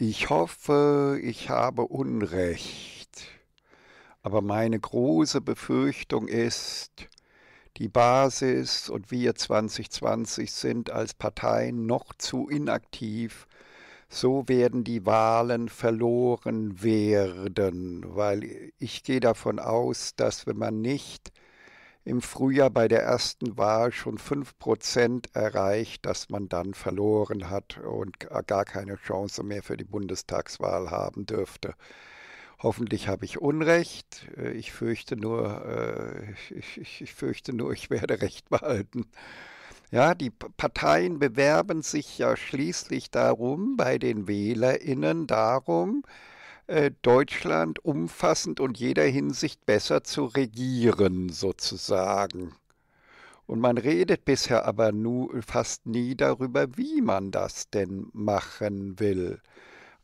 Ich hoffe, ich habe Unrecht, aber meine große Befürchtung ist, die Basis und wir 2020 sind als Parteien noch zu inaktiv, so werden die Wahlen verloren werden, weil ich gehe davon aus, dass wenn man nicht im Frühjahr bei der ersten Wahl schon 5% erreicht, dass man dann verloren hat und äh, gar keine Chance mehr für die Bundestagswahl haben dürfte. Hoffentlich habe ich Unrecht. Äh, ich fürchte nur, äh, ich, fürchte nur, ich werde recht behalten. Ja, die Parteien bewerben sich ja schließlich darum, bei den WählerInnen darum, äh, Deutschland umfassend und jeder Hinsicht besser zu regieren, sozusagen. Und man redet bisher aber nu, fast nie darüber, wie man das denn machen will.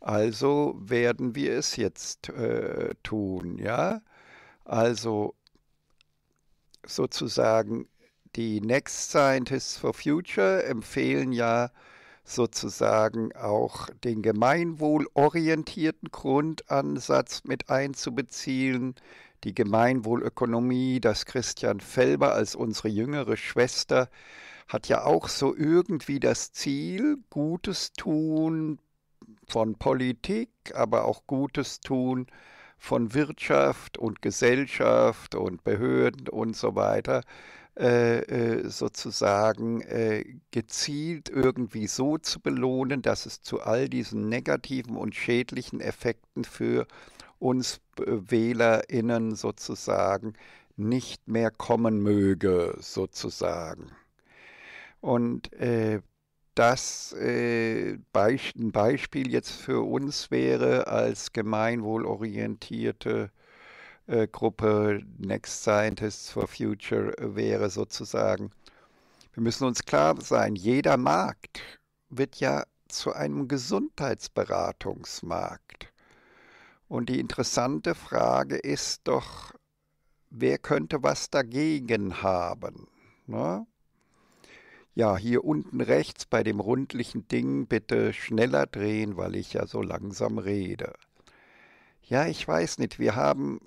Also werden wir es jetzt äh, tun, ja? Also sozusagen die Next Scientists for Future empfehlen ja sozusagen auch den gemeinwohlorientierten Grundansatz mit einzubeziehen, die Gemeinwohlökonomie, das Christian Felber als unsere jüngere Schwester hat ja auch so irgendwie das Ziel, Gutes tun von Politik, aber auch Gutes tun von Wirtschaft und Gesellschaft und Behörden und so weiter äh, äh, sozusagen äh, gezielt irgendwie so zu belohnen, dass es zu all diesen negativen und schädlichen Effekten für uns äh, WählerInnen sozusagen nicht mehr kommen möge, sozusagen. Und äh, das äh, Be ein Beispiel jetzt für uns wäre als gemeinwohlorientierte äh, Gruppe Next Scientists for Future wäre sozusagen. Wir müssen uns klar sein, jeder Markt wird ja zu einem Gesundheitsberatungsmarkt. Und die interessante Frage ist doch, wer könnte was dagegen haben? Ne? Ja, hier unten rechts bei dem rundlichen Ding bitte schneller drehen, weil ich ja so langsam rede. Ja, ich weiß nicht, wir haben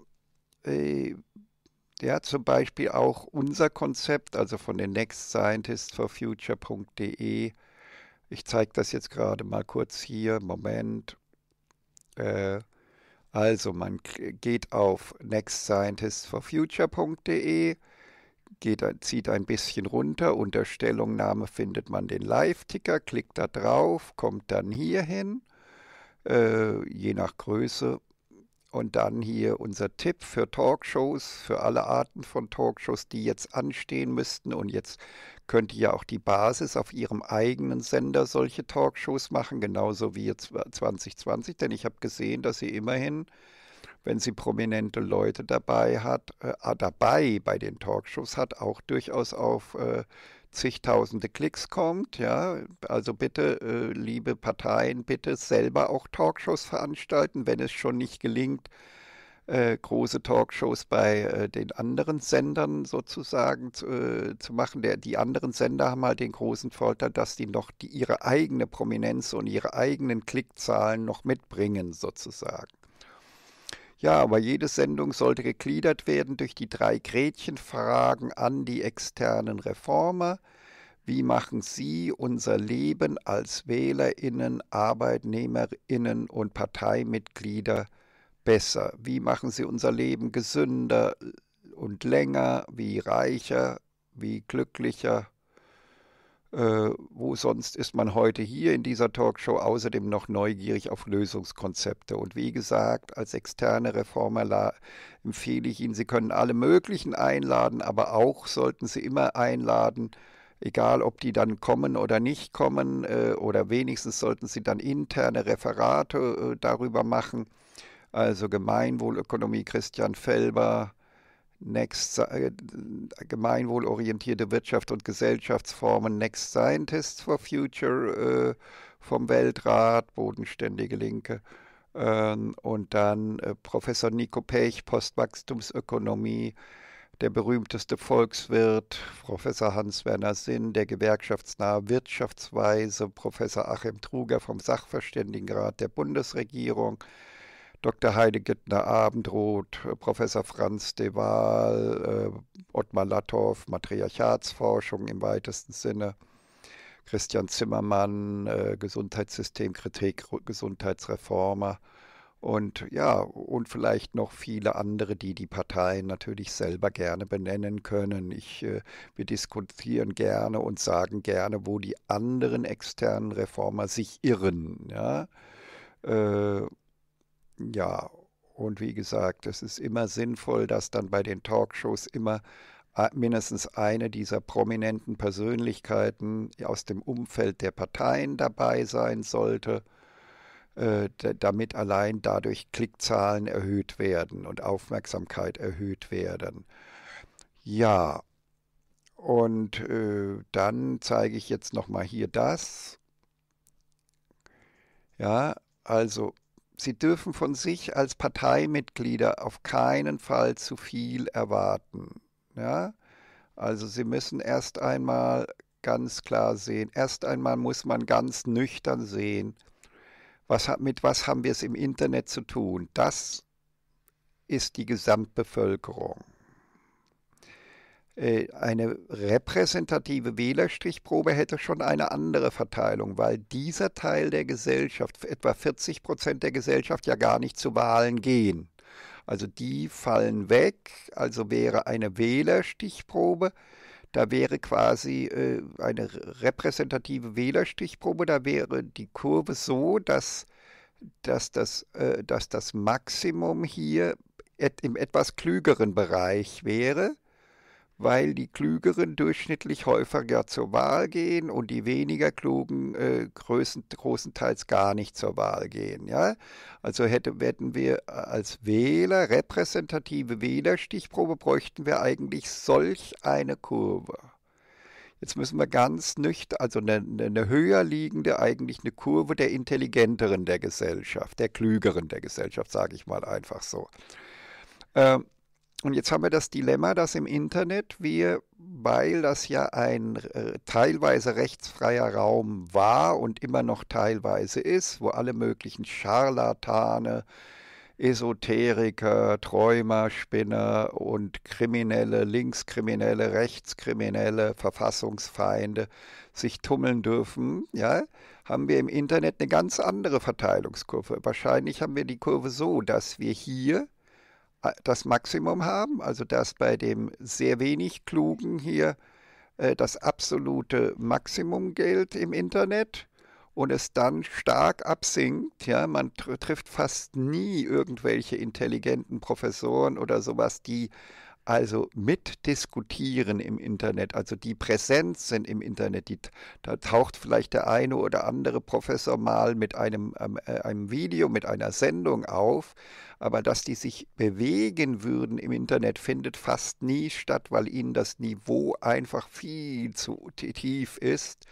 äh, ja, zum Beispiel auch unser Konzept, also von den Next Scientist for Future.de. Ich zeige das jetzt gerade mal kurz hier. Moment. Äh, also, man geht auf Next Scientist for Future.de, zieht ein bisschen runter, unter Stellungnahme findet man den Live-Ticker, klickt da drauf, kommt dann hier hin. Äh, je nach Größe und dann hier unser Tipp für Talkshows, für alle Arten von Talkshows, die jetzt anstehen müssten. Und jetzt könnte ja auch die Basis auf ihrem eigenen Sender solche Talkshows machen, genauso wie jetzt 2020. Denn ich habe gesehen, dass sie immerhin wenn sie prominente Leute dabei hat, äh, ah, dabei bei den Talkshows hat, auch durchaus auf äh, zigtausende Klicks kommt. Ja, also bitte, äh, liebe Parteien, bitte selber auch Talkshows veranstalten, wenn es schon nicht gelingt, äh, große Talkshows bei äh, den anderen Sendern sozusagen zu, äh, zu machen. Der, die anderen Sender haben halt den großen Vorteil, dass die noch die, ihre eigene Prominenz und ihre eigenen Klickzahlen noch mitbringen sozusagen. Ja, aber jede Sendung sollte gegliedert werden durch die drei Gretchenfragen an die externen Reformer. Wie machen Sie unser Leben als Wählerinnen, Arbeitnehmerinnen und Parteimitglieder besser? Wie machen Sie unser Leben gesünder und länger, wie reicher, wie glücklicher? Äh, wo sonst ist man heute hier in dieser Talkshow außerdem noch neugierig auf Lösungskonzepte? Und wie gesagt, als externe Reformer empfehle ich Ihnen, Sie können alle möglichen einladen, aber auch sollten Sie immer einladen, egal ob die dann kommen oder nicht kommen, äh, oder wenigstens sollten Sie dann interne Referate äh, darüber machen. Also Gemeinwohlökonomie Christian Felber, Next äh, gemeinwohlorientierte Wirtschaft und Gesellschaftsformen, Next Scientists for Future äh, vom Weltrat, bodenständige Linke. Ähm, und dann äh, Professor Nico Pech, Postwachstumsökonomie, der berühmteste Volkswirt, Professor Hans-Werner Sinn, der gewerkschaftsnahe Wirtschaftsweise, Professor Achim Truger vom Sachverständigenrat der Bundesregierung, Dr. Heidegittner Abendroth, äh, Professor Franz de Waal, äh, Ottmar Lattow, Matriarchatsforschung im weitesten Sinne, Christian Zimmermann, äh, Gesundheitssystemkritik, Gesundheitsreformer und ja, und vielleicht noch viele andere, die die Parteien natürlich selber gerne benennen können. Ich, äh, wir diskutieren gerne und sagen gerne, wo die anderen externen Reformer sich irren. Ja? Äh, ja, und wie gesagt, es ist immer sinnvoll, dass dann bei den Talkshows immer äh, mindestens eine dieser prominenten Persönlichkeiten aus dem Umfeld der Parteien dabei sein sollte, äh, damit allein dadurch Klickzahlen erhöht werden und Aufmerksamkeit erhöht werden. Ja, und äh, dann zeige ich jetzt nochmal hier das. Ja, also Sie dürfen von sich als Parteimitglieder auf keinen Fall zu viel erwarten. Ja? Also Sie müssen erst einmal ganz klar sehen, erst einmal muss man ganz nüchtern sehen, was, mit was haben wir es im Internet zu tun. Das ist die Gesamtbevölkerung. Äh, eine repräsentative Wählerstichprobe hätte schon eine andere Verteilung, weil dieser Teil der Gesellschaft, etwa 40 Prozent der Gesellschaft, ja gar nicht zu Wahlen gehen. Also die fallen weg, also wäre eine Wählerstichprobe, da wäre quasi äh, eine repräsentative Wählerstichprobe, da wäre die Kurve so, dass, dass, das, äh, dass das Maximum hier im etwas klügeren Bereich wäre weil die Klügeren durchschnittlich häufiger zur Wahl gehen und die weniger Klugen äh, größen, großenteils gar nicht zur Wahl gehen. Ja? Also hätte, hätten wir äh, als Wähler repräsentative Wählerstichprobe, bräuchten wir eigentlich solch eine Kurve. Jetzt müssen wir ganz nüchtern, also eine, eine ne höher liegende, eigentlich eine Kurve der intelligenteren der Gesellschaft, der klügeren der Gesellschaft, sage ich mal einfach so. Ähm, und jetzt haben wir das Dilemma, dass im Internet wir, weil das ja ein äh, teilweise rechtsfreier Raum war und immer noch teilweise ist, wo alle möglichen Scharlatane, Esoteriker, Träumer, Spinner und Kriminelle, Linkskriminelle, Rechtskriminelle, Verfassungsfeinde sich tummeln dürfen, ja, haben wir im Internet eine ganz andere Verteilungskurve. Wahrscheinlich haben wir die Kurve so, dass wir hier äh, das Maximum haben, also dass bei dem sehr wenig Klugen hier äh, das absolute Maximum gilt im Internet und es dann stark absinkt. Ja, man tr trifft fast nie irgendwelche intelligenten Professoren oder sowas, die also mitdiskutieren im Internet, also die Präsenz sind im Internet, die, da taucht vielleicht der eine oder andere Professor mal mit einem, ähm, äh, einem Video, mit einer Sendung auf, aber dass die sich bewegen würden im Internet, findet fast nie statt, weil ihnen das Niveau einfach viel zu tief ist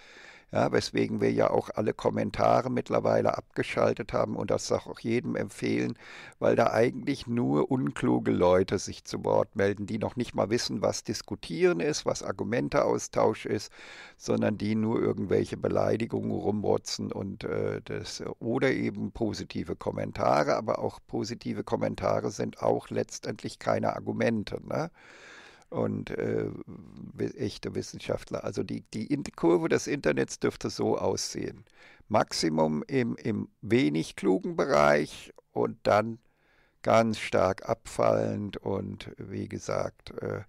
ja, weswegen wir ja auch alle Kommentare mittlerweile abgeschaltet haben und das auch jedem empfehlen, weil da eigentlich nur unkluge Leute sich zu Wort melden, die noch nicht mal wissen, was diskutieren ist, was Argumenteaustausch ist, sondern die nur irgendwelche Beleidigungen rumrotzen und äh, das oder eben positive Kommentare, aber auch positive Kommentare sind auch letztendlich keine Argumente. Ne? und äh, echte Wissenschaftler. Also die, die Kurve des Internets dürfte so aussehen. Maximum im, im wenig klugen Bereich und dann ganz stark abfallend und wie gesagt, äh,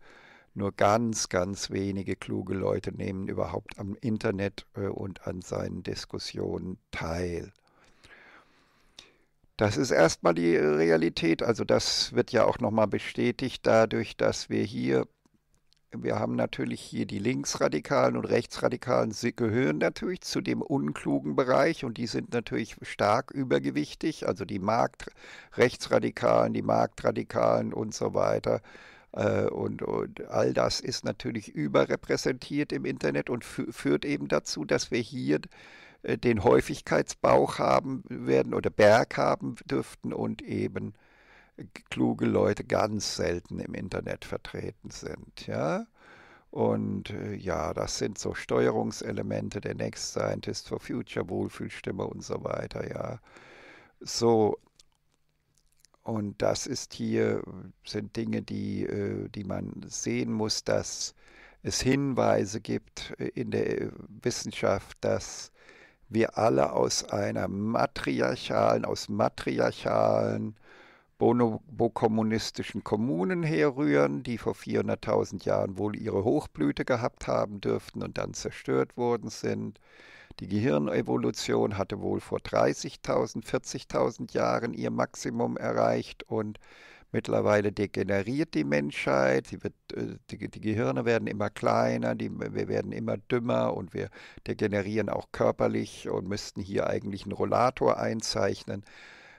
nur ganz, ganz wenige kluge Leute nehmen überhaupt am Internet äh, und an seinen Diskussionen teil. Das ist erstmal die Realität. Also das wird ja auch nochmal bestätigt dadurch, dass wir hier, wir haben natürlich hier die Linksradikalen und Rechtsradikalen sie gehören natürlich zu dem unklugen Bereich und die sind natürlich stark übergewichtig. Also die Marktrechtsradikalen, die Marktradikalen und so weiter. Äh, und, und, all das ist natürlich überrepräsentiert im Internet und führt eben dazu, dass wir hier äh, den Häufigkeitsbauch haben werden oder Berg haben dürften und eben kluge Leute ganz selten im Internet vertreten sind. Ja? Und äh, ja, das sind so Steuerungselemente der Next Scientist for Future, Wohlfühlstimme und so weiter, ja. So, und das ist hier, sind Dinge, die, äh, die man sehen muss, dass es Hinweise gibt in der Wissenschaft, dass wir alle aus einer matriarchalen, aus matriarchalen, bonobo-kommunistischen Kommunen herrühren, die vor 400.000 Jahren wohl ihre Hochblüte gehabt haben dürften und dann zerstört worden sind. Die Gehirnevolution hatte wohl vor 30.000, 40.000 Jahren ihr Maximum erreicht und Mittlerweile degeneriert die Menschheit, wird, äh, die, die, Gehirne werden immer kleiner, die, wir werden immer dümmer und wir degenerieren auch körperlich und müssten hier eigentlich einen Rollator einzeichnen.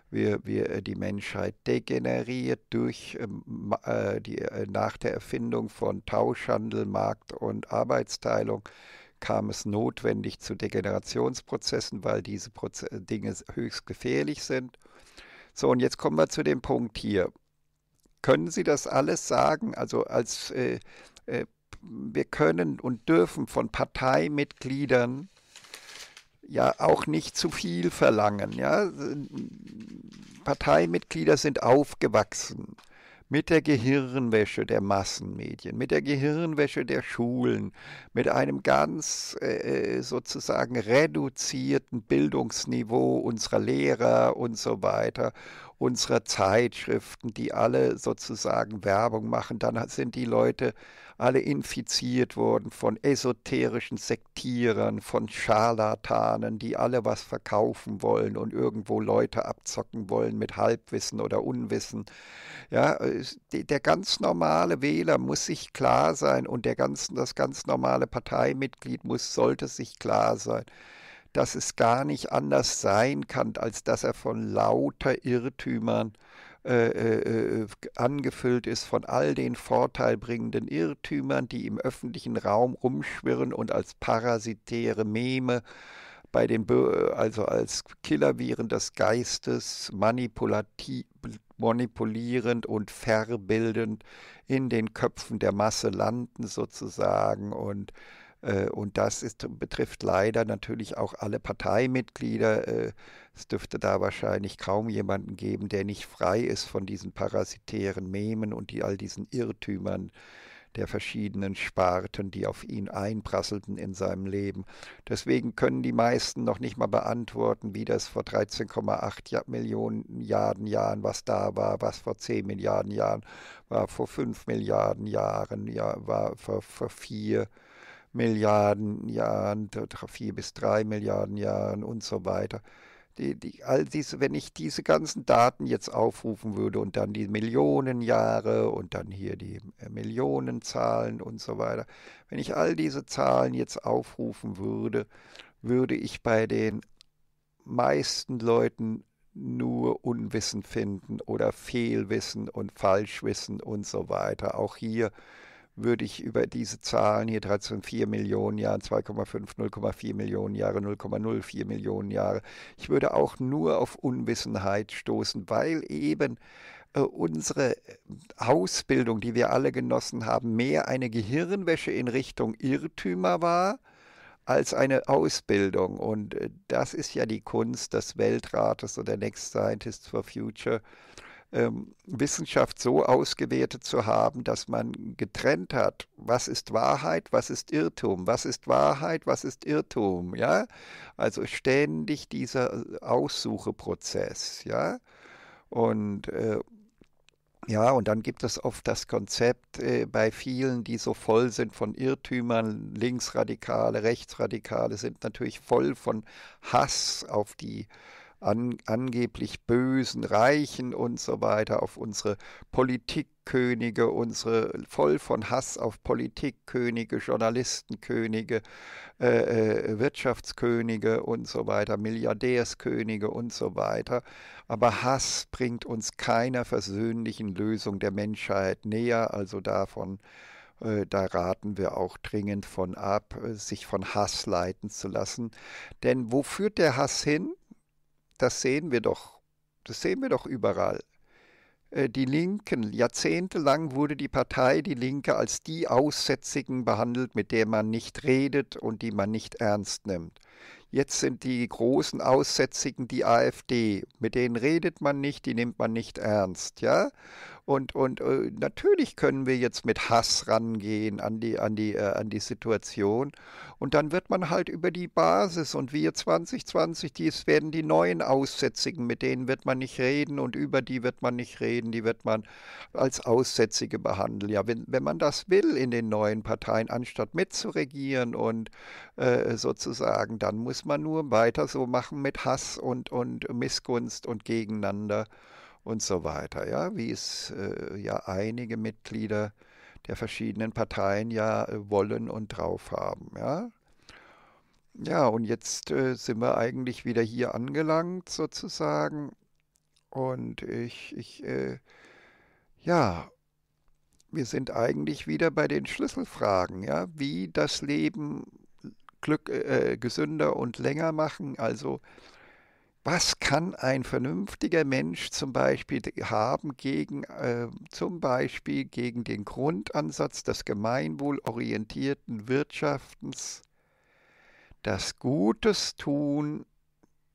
Wir, wir, äh, die Menschheit degeneriert durch ähm, äh, die, äh, nach der Erfindung von Tauschhandel, Markt und Arbeitsteilung kam es notwendig zu Degenerationsprozessen, weil diese Proze Dinge höchst gefährlich sind. So, und jetzt kommen wir zu dem Punkt hier. Können Sie das alles sagen? Also als äh, äh, wir können und dürfen von Parteimitgliedern ja auch nicht zu viel verlangen. Ja? Äh, Parteimitglieder sind aufgewachsen mit der Gehirnwäsche der Massenmedien, mit der Gehirnwäsche der Schulen, mit einem ganz äh, äh, sozusagen reduzierten Bildungsniveau unserer Lehrer und so weiter, unserer Zeitschriften, die alle sozusagen Werbung machen, dann sind die Leute alle infiziert wurden von esoterischen Sektierern, von Scharlatanen, die alle was verkaufen wollen und irgendwo Leute abzocken wollen mit Halbwissen oder Unwissen. Ja, der ganz normale Wähler muss sich klar sein und der ganz, das ganz normale Parteimitglied muss, sollte sich klar sein dass es gar nicht anders sein kann, als dass er von lauter Irrtümern äh, äh, äh, angefüllt ist von all den vorteilbringenden Irrtümern, die im öffentlichen Raum rumschwirren und als parasitäre Meme bei den, also als Killerviren des Geistes manipulativ, manipulierend und verbildend in den Köpfen der Masse landen sozusagen und äh, und das ist, betrifft leider natürlich auch alle Parteimitglieder. Äh, es dürfte da wahrscheinlich kaum jemanden geben, der nicht frei ist von diesen parasitären Memen und die, all diesen Irrtümern der verschiedenen Sparten, die auf ihn einprasselten in seinem Leben. Deswegen können die meisten noch nicht mal beantworten, wie das vor 13,8 Millionen Milliarden Jahren, was da war, was vor 10 Milliarden Jahren war, vor 5 Milliarden Jahren ja, war, vor, vor 4 Milliarden Jahren, 4 bis 3 Milliarden Jahren und so weiter. Die, die, all diese, wenn ich diese ganzen Daten jetzt aufrufen würde und dann die Millionenjahre und dann hier die äh, Millionenzahlen und so weiter, wenn ich all diese Zahlen jetzt aufrufen würde, würde ich bei den meisten Leuten nur Unwissen finden oder Fehlwissen und Falschwissen und so weiter. Auch hier würde ich über diese Zahlen hier 13,4 Millionen Jahre, 2,5, 0,4 Millionen Jahre, 0,04 Millionen Jahre, ich würde auch nur auf Unwissenheit stoßen, weil eben äh, unsere äh, Ausbildung, die wir alle genossen haben, mehr eine Gehirnwäsche in Richtung Irrtümer war als eine Ausbildung. Und äh, das ist ja die Kunst des Weltrates oder Next Scientists for Future, ähm, Wissenschaft so ausgewertet zu haben, dass man getrennt hat, was ist Wahrheit, was ist Irrtum, was ist Wahrheit, was ist Irrtum, ja? Also ständig dieser äh, Aussucheprozess, ja? Und äh, ja, und dann gibt es oft das Konzept äh, bei vielen, die so voll sind von Irrtümern. Linksradikale, Rechtsradikale sind natürlich voll von Hass auf die an, angeblich bösen Reichen und so weiter, auf unsere Politikkönige, unsere voll von Hass auf Politikkönige, Journalistenkönige, äh, äh, Wirtschaftskönige und so weiter, Milliardärskönige und so weiter. Aber Hass bringt uns keiner versöhnlichen Lösung der Menschheit näher, also davon äh, da raten wir auch dringend von ab, äh, sich von Hass leiten zu lassen. Denn wo führt der Hass hin? das sehen wir doch. Das sehen wir doch überall. Äh, die Linken, jahrzehntelang wurde die Partei Die Linke als die Aussätzigen behandelt, mit der man nicht redet und die man nicht ernst nimmt. Jetzt sind die großen Aussätzigen die AfD, mit denen redet man nicht, die nimmt man nicht ernst, ja? Und, und äh, natürlich können wir jetzt mit Hass rangehen an die, an, die, äh, an die Situation. Und dann wird man halt über die Basis und wir 2020, dies werden die neuen Aussätzigen, mit denen wird man nicht reden und über die wird man nicht reden, die wird man als Aussätzige behandeln. Ja, wenn, wenn man das will in den neuen Parteien, anstatt mitzuregieren und äh, sozusagen, dann muss man nur weiter so machen mit Hass und, und Missgunst und gegeneinander und so weiter, ja, wie es äh, ja einige Mitglieder der verschiedenen Parteien ja äh, wollen und drauf haben, ja. Ja, und jetzt äh, sind wir eigentlich wieder hier angelangt sozusagen und ich, ich äh, ja, wir sind eigentlich wieder bei den Schlüsselfragen, ja, wie das Leben Glück, äh, äh gesünder und länger machen, also was kann ein vernünftiger Mensch zum Beispiel haben gegen äh, zum Beispiel gegen den Grundansatz des gemeinwohlorientierten Wirtschaftens, dass Gutes tun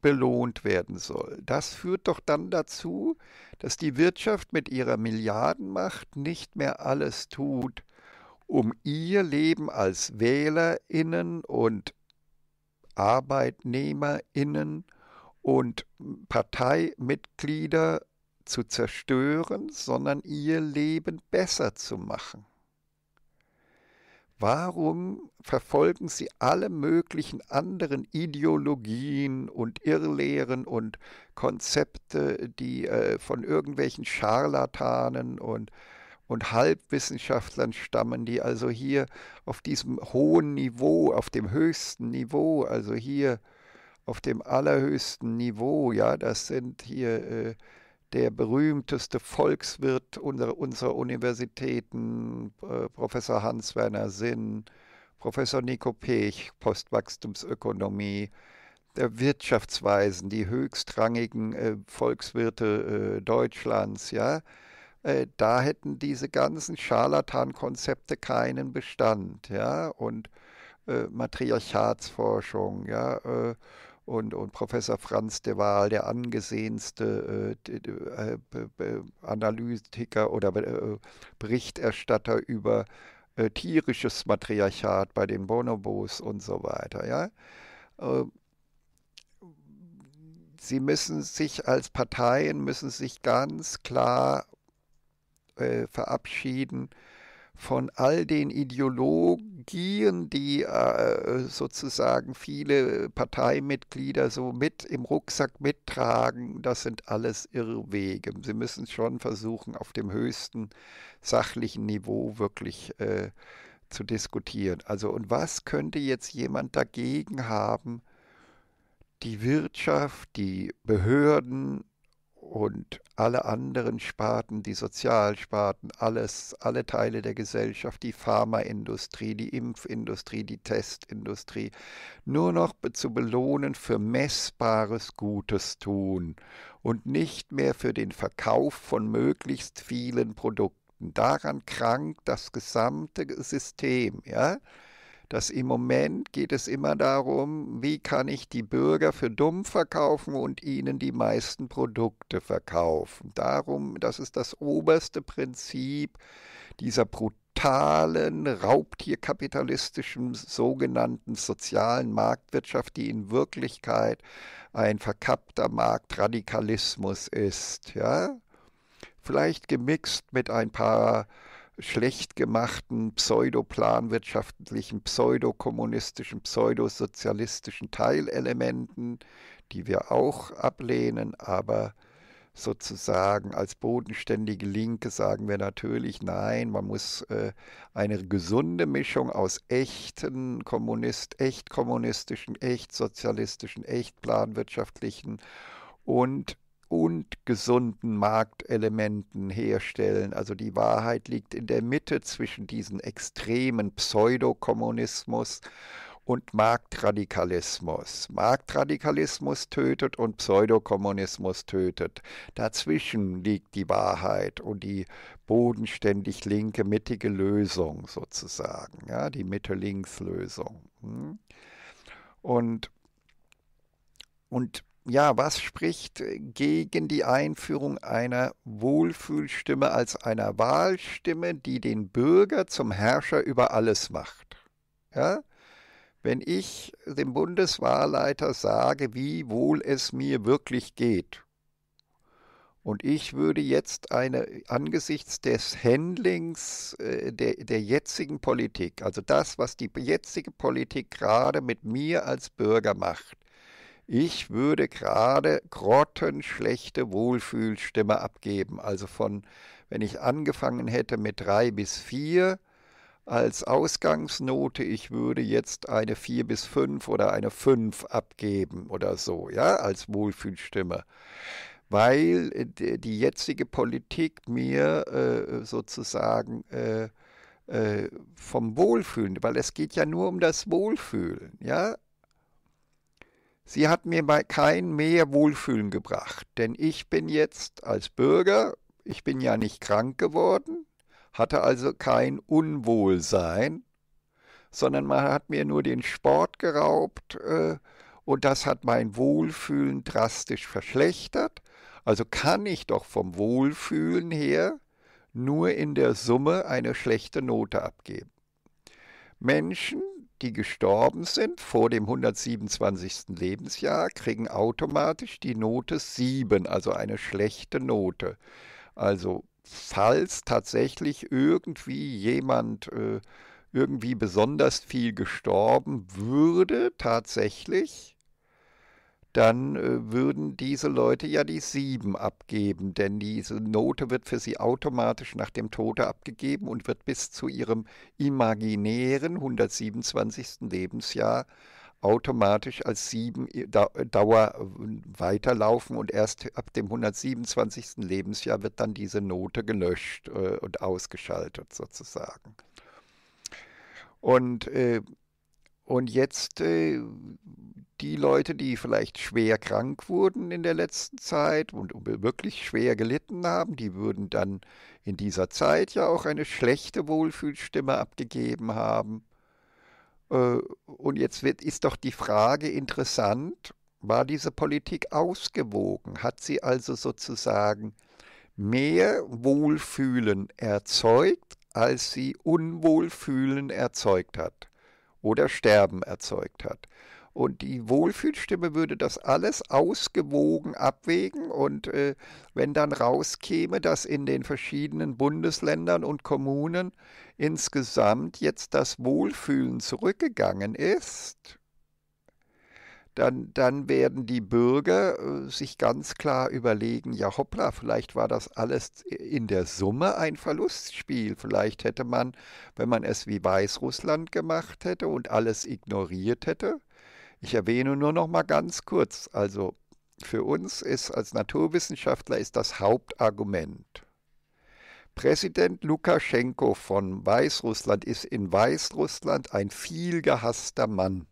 belohnt werden soll. Das führt doch dann dazu, dass die Wirtschaft mit ihrer Milliardenmacht nicht mehr alles tut, um ihr Leben als Wählerinnen und Arbeitnehmerinnen zu und Parteimitglieder zu zerstören, sondern ihr Leben besser zu machen. Warum verfolgen sie alle möglichen anderen Ideologien und Irrlehren und Konzepte, die äh, von irgendwelchen Scharlatanen und, und Halbwissenschaftlern stammen, die also hier auf diesem hohen Niveau, auf dem höchsten Niveau, also hier auf dem allerhöchsten Niveau. Ja, das sind hier äh, der berühmteste Volkswirt unserer, unserer Universitäten, äh, Professor Hans-Werner Sinn, Professor Nico Pech, Postwachstumsökonomie, der Wirtschaftsweisen, die höchstrangigen äh, Volkswirte äh, Deutschlands, ja, äh, da hätten diese ganzen Scharlatan-Konzepte keinen Bestand, ja, und äh, Matriarchatsforschung, ja, und, und Professor Franz de Waal, halt der angesehenste äh, äh Analytiker oder äh, Berichterstatter über äh, tierisches Matriarchat bei den Bonobos und so weiter. Ja? Ähm, sie müssen sich als Parteien, müssen sich ganz klar verabschieden von all den Ideologien, die äh, sozusagen viele Parteimitglieder so mit im Rucksack mittragen, das sind alles Irrwege. Sie müssen schon versuchen, auf dem höchsten sachlichen Niveau wirklich äh, zu diskutieren. Also und was könnte jetzt jemand dagegen haben, die Wirtschaft, die Behörden, und alle anderen Sparten, die Sozialsparten, alles, alle Teile der Gesellschaft, die Pharmaindustrie, die Impfindustrie, die Testindustrie, nur noch zu belohnen für messbares Gutes tun und nicht mehr für den Verkauf von möglichst vielen Produkten. Daran krankt das gesamte System, ja dass im Moment geht es immer darum, wie kann ich die Bürger für dumm verkaufen und ihnen die meisten Produkte verkaufen. Darum, das ist das oberste Prinzip dieser brutalen, raubtierkapitalistischen sogenannten sozialen Marktwirtschaft, die in Wirklichkeit ein verkappter Marktradikalismus ist. Ja? Vielleicht gemixt mit ein paar schlecht gemachten pseudoplanwirtschaftlichen, pseudokommunistischen, pseudosozialistischen Teilelementen, die wir auch ablehnen, aber sozusagen als bodenständige Linke sagen wir natürlich, nein, man muss äh, eine gesunde Mischung aus echten Kommunist, echt kommunistischen, echt sozialistischen, echt planwirtschaftlichen und und gesunden Marktelementen herstellen. Also die Wahrheit liegt in der Mitte zwischen diesem extremen Pseudokommunismus und Marktradikalismus. Marktradikalismus tötet und Pseudokommunismus tötet. Dazwischen liegt die Wahrheit und die bodenständig linke mittige Lösung sozusagen, ja, die Mitte-Links-Lösung. Hm? Und, und ja, was spricht äh, gegen die Einführung einer Wohlfühlstimme als einer Wahlstimme, die den Bürger zum Herrscher über alles macht? Ja? Wenn ich dem Bundeswahlleiter sage, wie wohl es mir wirklich geht, und ich würde jetzt eine, angesichts des Handlings äh, der, der jetzigen Politik, also das, was die jetzige Politik gerade mit mir als Bürger macht, ich würde gerade grottenschlechte Wohlfühlstimme abgeben. Also von, wenn ich angefangen hätte mit drei bis vier als Ausgangsnote, ich würde jetzt eine vier bis fünf oder eine fünf abgeben oder so, ja, als Wohlfühlstimme. Weil äh, die jetzige Politik mir äh, sozusagen äh, äh, vom Wohlfühlen, weil es geht ja nur um das Wohlfühlen, ja, Sie hat mir kein mehr Wohlfühlen gebracht, denn ich bin jetzt als Bürger, ich bin ja nicht krank geworden, hatte also kein Unwohlsein, sondern man hat mir nur den Sport geraubt äh, und das hat mein Wohlfühlen drastisch verschlechtert. Also kann ich doch vom Wohlfühlen her nur in der Summe eine schlechte Note abgeben. Menschen, die gestorben sind vor dem 127. Lebensjahr, kriegen automatisch die Note 7, also eine schlechte Note. Also falls tatsächlich irgendwie jemand äh, irgendwie besonders viel gestorben würde, tatsächlich, dann äh, würden diese Leute ja die 7 abgeben, denn diese Note wird für sie automatisch nach dem Tode abgegeben und wird bis zu ihrem imaginären 127. Lebensjahr automatisch als 7 äh, äh, Dauer weiterlaufen und erst ab dem 127. Lebensjahr wird dann diese Note gelöscht und ausgeschaltet sozusagen. Und äh, und jetzt äh, die Leute, die vielleicht schwer krank wurden in der letzten Zeit und wirklich schwer gelitten haben, die würden dann in dieser Zeit ja auch eine schlechte Wohlfühlstimme abgegeben haben. Äh, und jetzt wird, ist doch die Frage interessant, war diese Politik ausgewogen? Hat sie also sozusagen mehr Wohlfühlen erzeugt, als sie Unwohlfühlen erzeugt hat? oder Sterben erzeugt hat. Und die Wohlfühlstimme würde das alles ausgewogen abwägen. Und äh, wenn dann rauskäme, dass in den verschiedenen Bundesländern und Kommunen insgesamt jetzt das Wohlfühlen zurückgegangen ist, dann, dann werden die Bürger äh, sich ganz klar überlegen, ja hoppla, vielleicht war das alles in der Summe ein Verlustspiel. Vielleicht hätte man, wenn man es wie Weißrussland gemacht hätte und alles ignoriert hätte, ich erwähne nur noch mal ganz kurz, also für uns ist als Naturwissenschaftler ist das Hauptargument. Präsident Lukaschenko von Weißrussland ist in Weißrussland ein viel gehasster Mann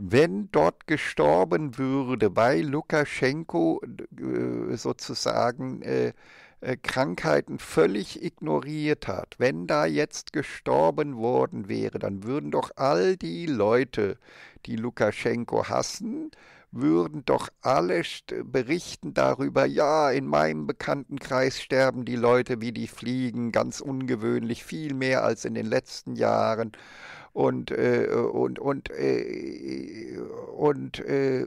wenn dort gestorben würde weil Lukaschenko äh, sozusagen äh, äh, Krankheiten völlig ignoriert hat, wenn da jetzt gestorben worden wäre, dann würden doch all die Leute, die Lukaschenko hassen, würden doch alle berichten darüber, ja, in meinem Bekanntenkreis sterben die Leute wie die Fliegen, ganz ungewöhnlich, viel mehr als in den letzten Jahren und äh, und und äh, und äh,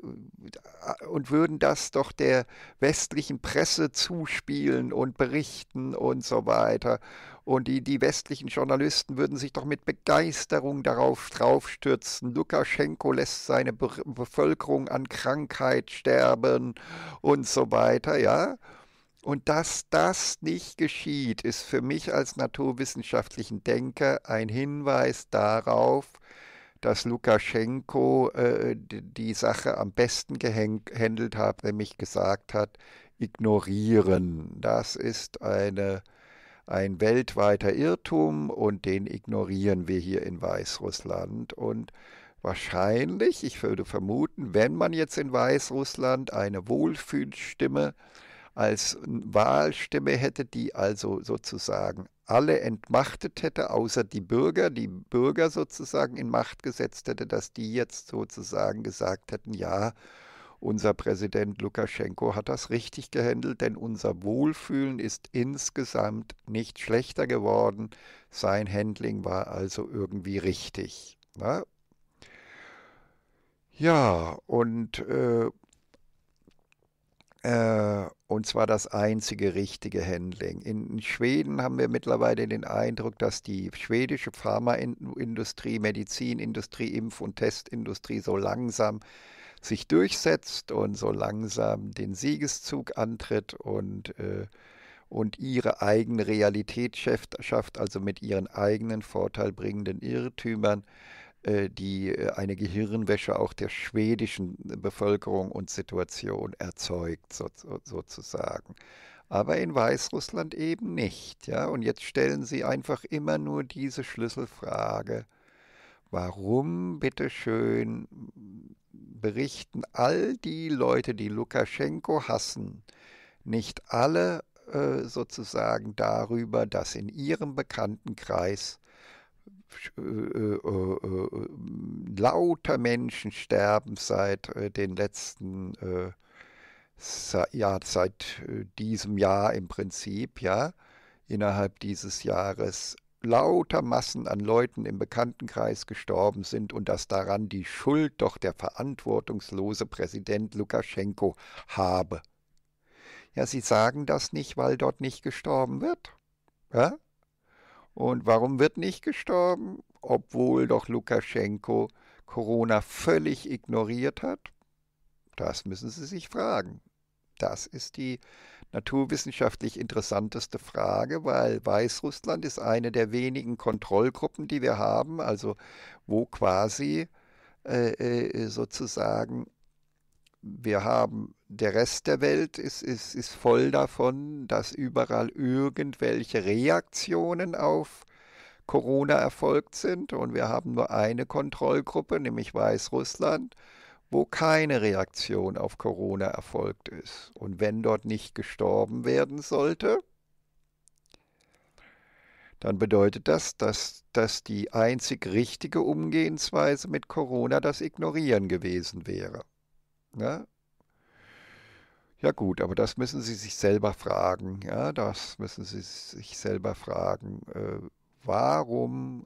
und würden das doch der westlichen Presse zuspielen und berichten und so weiter. Und die, die westlichen Journalisten würden sich doch mit Begeisterung darauf draufstürzen. Lukaschenko lässt seine Be Bevölkerung an Krankheit sterben und so weiter, ja. Und dass das nicht geschieht, ist für mich als naturwissenschaftlichen Denker ein Hinweis darauf, dass Lukaschenko äh, die Sache am besten gehandelt hat, nämlich gesagt hat, ignorieren. Das ist eine, ein weltweiter Irrtum und den ignorieren wir hier in Weißrussland. Und wahrscheinlich, ich würde vermuten, wenn man jetzt in Weißrussland eine Wohlfühlstimme äh, als Wahlstimme hätte, die also sozusagen alle entmachtet hätte, außer die Bürger, die Bürger sozusagen in Macht gesetzt hätte, dass die jetzt sozusagen gesagt hätten, ja, unser Präsident Lukaschenko hat das richtig gehandelt, denn unser Wohlfühlen ist insgesamt nicht schlechter geworden. Sein Handling war also irgendwie richtig. Ne? Ja, und äh, äh, und zwar das einzige richtige Handling. In Schweden haben wir mittlerweile den Eindruck, dass die schwedische Pharmaindustrie, Medizinindustrie, Impf- und Testindustrie so langsam sich durchsetzt und so langsam den Siegeszug antritt und, äh, und ihre eigene Realität schafft, also mit ihren eigenen vorteilbringenden Irrtümern äh, die äh, eine Gehirnwäsche auch der schwedischen äh, Bevölkerung und Situation erzeugt, so, sozusagen. Aber in Weißrussland eben nicht. Ja? Und jetzt stellen Sie einfach immer nur diese Schlüsselfrage. Warum, bitteschön, berichten all die Leute, die Lukaschenko hassen, nicht alle äh, sozusagen darüber, dass in ihrem Bekanntenkreis äh, äh, äh, lauter Menschen sterben seit äh, den letzten, äh, seit, ja, seit diesem Jahr im Prinzip, ja, innerhalb dieses Jahres lauter Massen an Leuten im Bekanntenkreis gestorben sind und dass daran die Schuld doch der verantwortungslose Präsident Lukaschenko habe. Ja, Sie sagen das nicht, weil dort nicht gestorben wird. Ja? Und warum wird nicht gestorben? Obwohl doch Lukaschenko Corona völlig ignoriert hat? Das müssen Sie sich fragen. Das ist die naturwissenschaftlich interessanteste Frage, weil Weißrussland ist eine der wenigen Kontrollgruppen, die wir haben, also wo quasi äh, äh sozusagen wir haben, der Rest der Welt ist, ist, ist voll davon, dass überall irgendwelche Reaktionen auf Corona erfolgt sind und wir haben nur eine Kontrollgruppe, nämlich Weißrussland, wo keine Reaktion auf Corona erfolgt ist. Und wenn dort nicht gestorben werden sollte, dann bedeutet das, dass, dass die einzig richtige Umgehensweise mit Corona das Ignorieren gewesen wäre. Ne? Ja gut, aber das müssen Sie sich selber fragen. Ja, das müssen Sie sich selber fragen. Äh, warum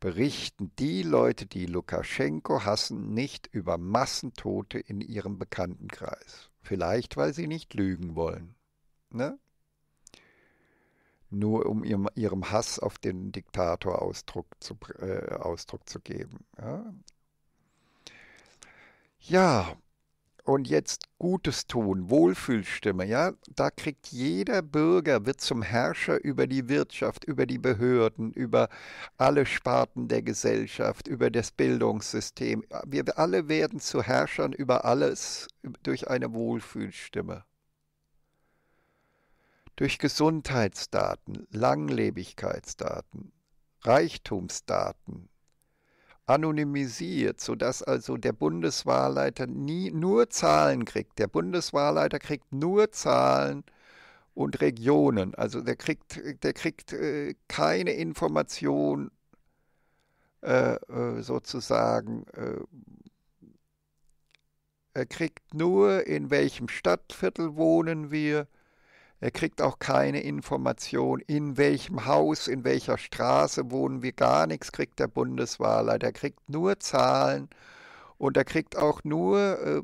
berichten die Leute, die Lukaschenko hassen, nicht über Massentote in ihrem Bekanntenkreis? Vielleicht, weil sie nicht lügen wollen. Ne? Nur um ihrem, ihrem Hass auf den Diktator Ausdruck zu, äh, Ausdruck zu geben. Ja? Ja, und jetzt Gutes tun, Wohlfühlstimme, ja, da kriegt jeder Bürger, wird zum Herrscher über die Wirtschaft, über die Behörden, über alle Sparten der Gesellschaft, über das Bildungssystem. Wir alle werden zu Herrschern über alles durch eine Wohlfühlstimme. Durch Gesundheitsdaten, Langlebigkeitsdaten, Reichtumsdaten, anonymisiert, sodass also der Bundeswahlleiter nie nur Zahlen kriegt. Der Bundeswahlleiter kriegt nur Zahlen und Regionen. Also der kriegt, der kriegt äh, keine Information äh, äh sozusagen. Äh, er kriegt nur, in welchem Stadtviertel wohnen wir, er kriegt auch keine Information, in welchem Haus, in welcher Straße wohnen wir, gar nichts kriegt der Bundeswahlleiter. Er kriegt nur Zahlen und er kriegt auch nur äh,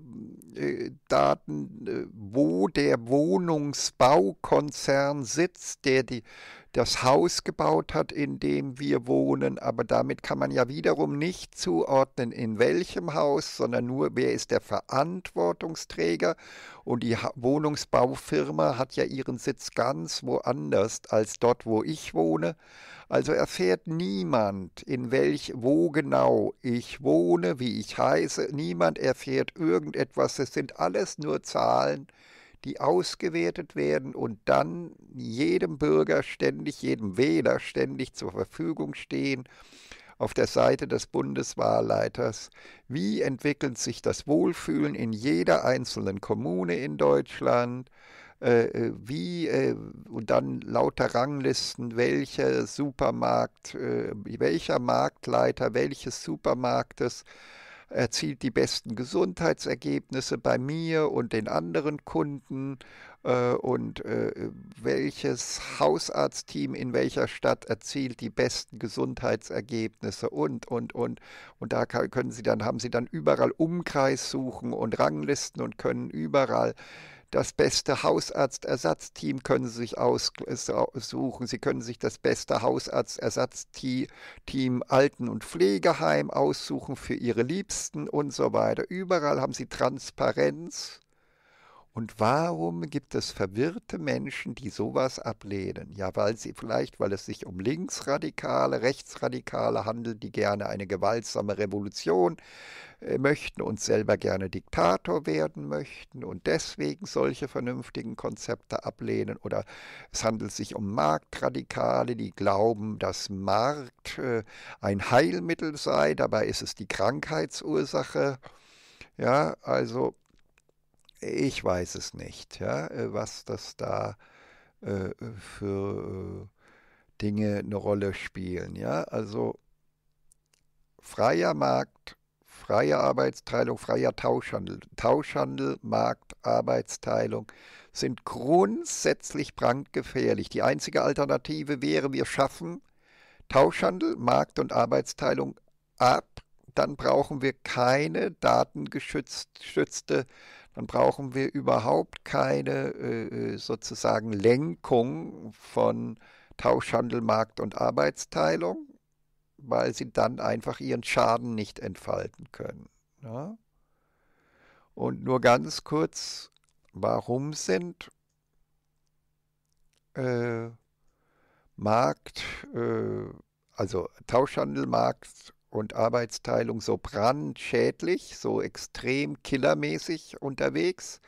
äh Daten, äh, wo der Wohnungsbaukonzern sitzt, der die das Haus gebaut hat, in dem wir wohnen, aber damit kann man ja wiederum nicht zuordnen, in welchem Haus, sondern nur, wer ist der Verantwortungsträger. Und die Wohnungsbaufirma hat ja ihren Sitz ganz woanders als dort, wo ich wohne. Also erfährt niemand, in welch, wo genau ich wohne, wie ich heiße. Niemand erfährt irgendetwas. Es sind alles nur Zahlen, die ausgewertet werden und dann jedem Bürger ständig, jedem Wähler ständig zur Verfügung stehen auf der Seite des Bundeswahlleiters. Wie entwickelt sich das Wohlfühlen in jeder einzelnen Kommune in Deutschland? Äh, äh, wie äh, und dann lauter Ranglisten, welcher Supermarkt, welcher Marktleiter welches Supermarktes erzielt die besten Gesundheitsergebnisse bei mir und den anderen Kunden äh, und äh, welches Hausarztteam in welcher Stadt erzielt die besten Gesundheitsergebnisse und und und und da können Sie dann haben Sie dann überall Umkreis suchen und Ranglisten und können überall das beste Hausarztersatzteam können Sie sich aussuchen. Sie können sich das beste Hausarztersatzteam Alten- und Pflegeheim aussuchen für Ihre Liebsten und so weiter. Überall haben Sie Transparenz und warum gibt es verwirrte Menschen, die sowas ablehnen? Ja, weil sie vielleicht, weil es sich um Linksradikale, Rechtsradikale handelt, die gerne eine gewaltsame Revolution äh, möchten und selber gerne Diktator werden möchten und deswegen solche vernünftigen Konzepte ablehnen. Oder es handelt sich um Marktradikale, die glauben, dass Markt äh, ein Heilmittel sei, dabei ist es die Krankheitsursache. Ja, also ich weiß es nicht, ja, äh, was das da äh, äh für äh, Dinge eine Rolle spielen. Ja, also freier Markt, freie Arbeitsteilung, freier Tauschhandel, Tauschhandel, Markt, Arbeitsteilung sind grundsätzlich brandgefährlich. Die einzige Alternative wäre, wir schaffen Tauschhandel, Markt und Arbeitsteilung ab. Dann brauchen wir keine datengeschützte dann brauchen wir überhaupt keine äh, äh, sozusagen Lenkung von Tauschhandel, Markt und Arbeitsteilung, weil sie dann einfach ihren Schaden nicht entfalten können. Ja? Und nur ganz kurz, warum sind äh, Markt, äh, also Tauschhandelmarkt und Arbeitsteilung so brandschädlich, so extrem killermäßig unterwegs,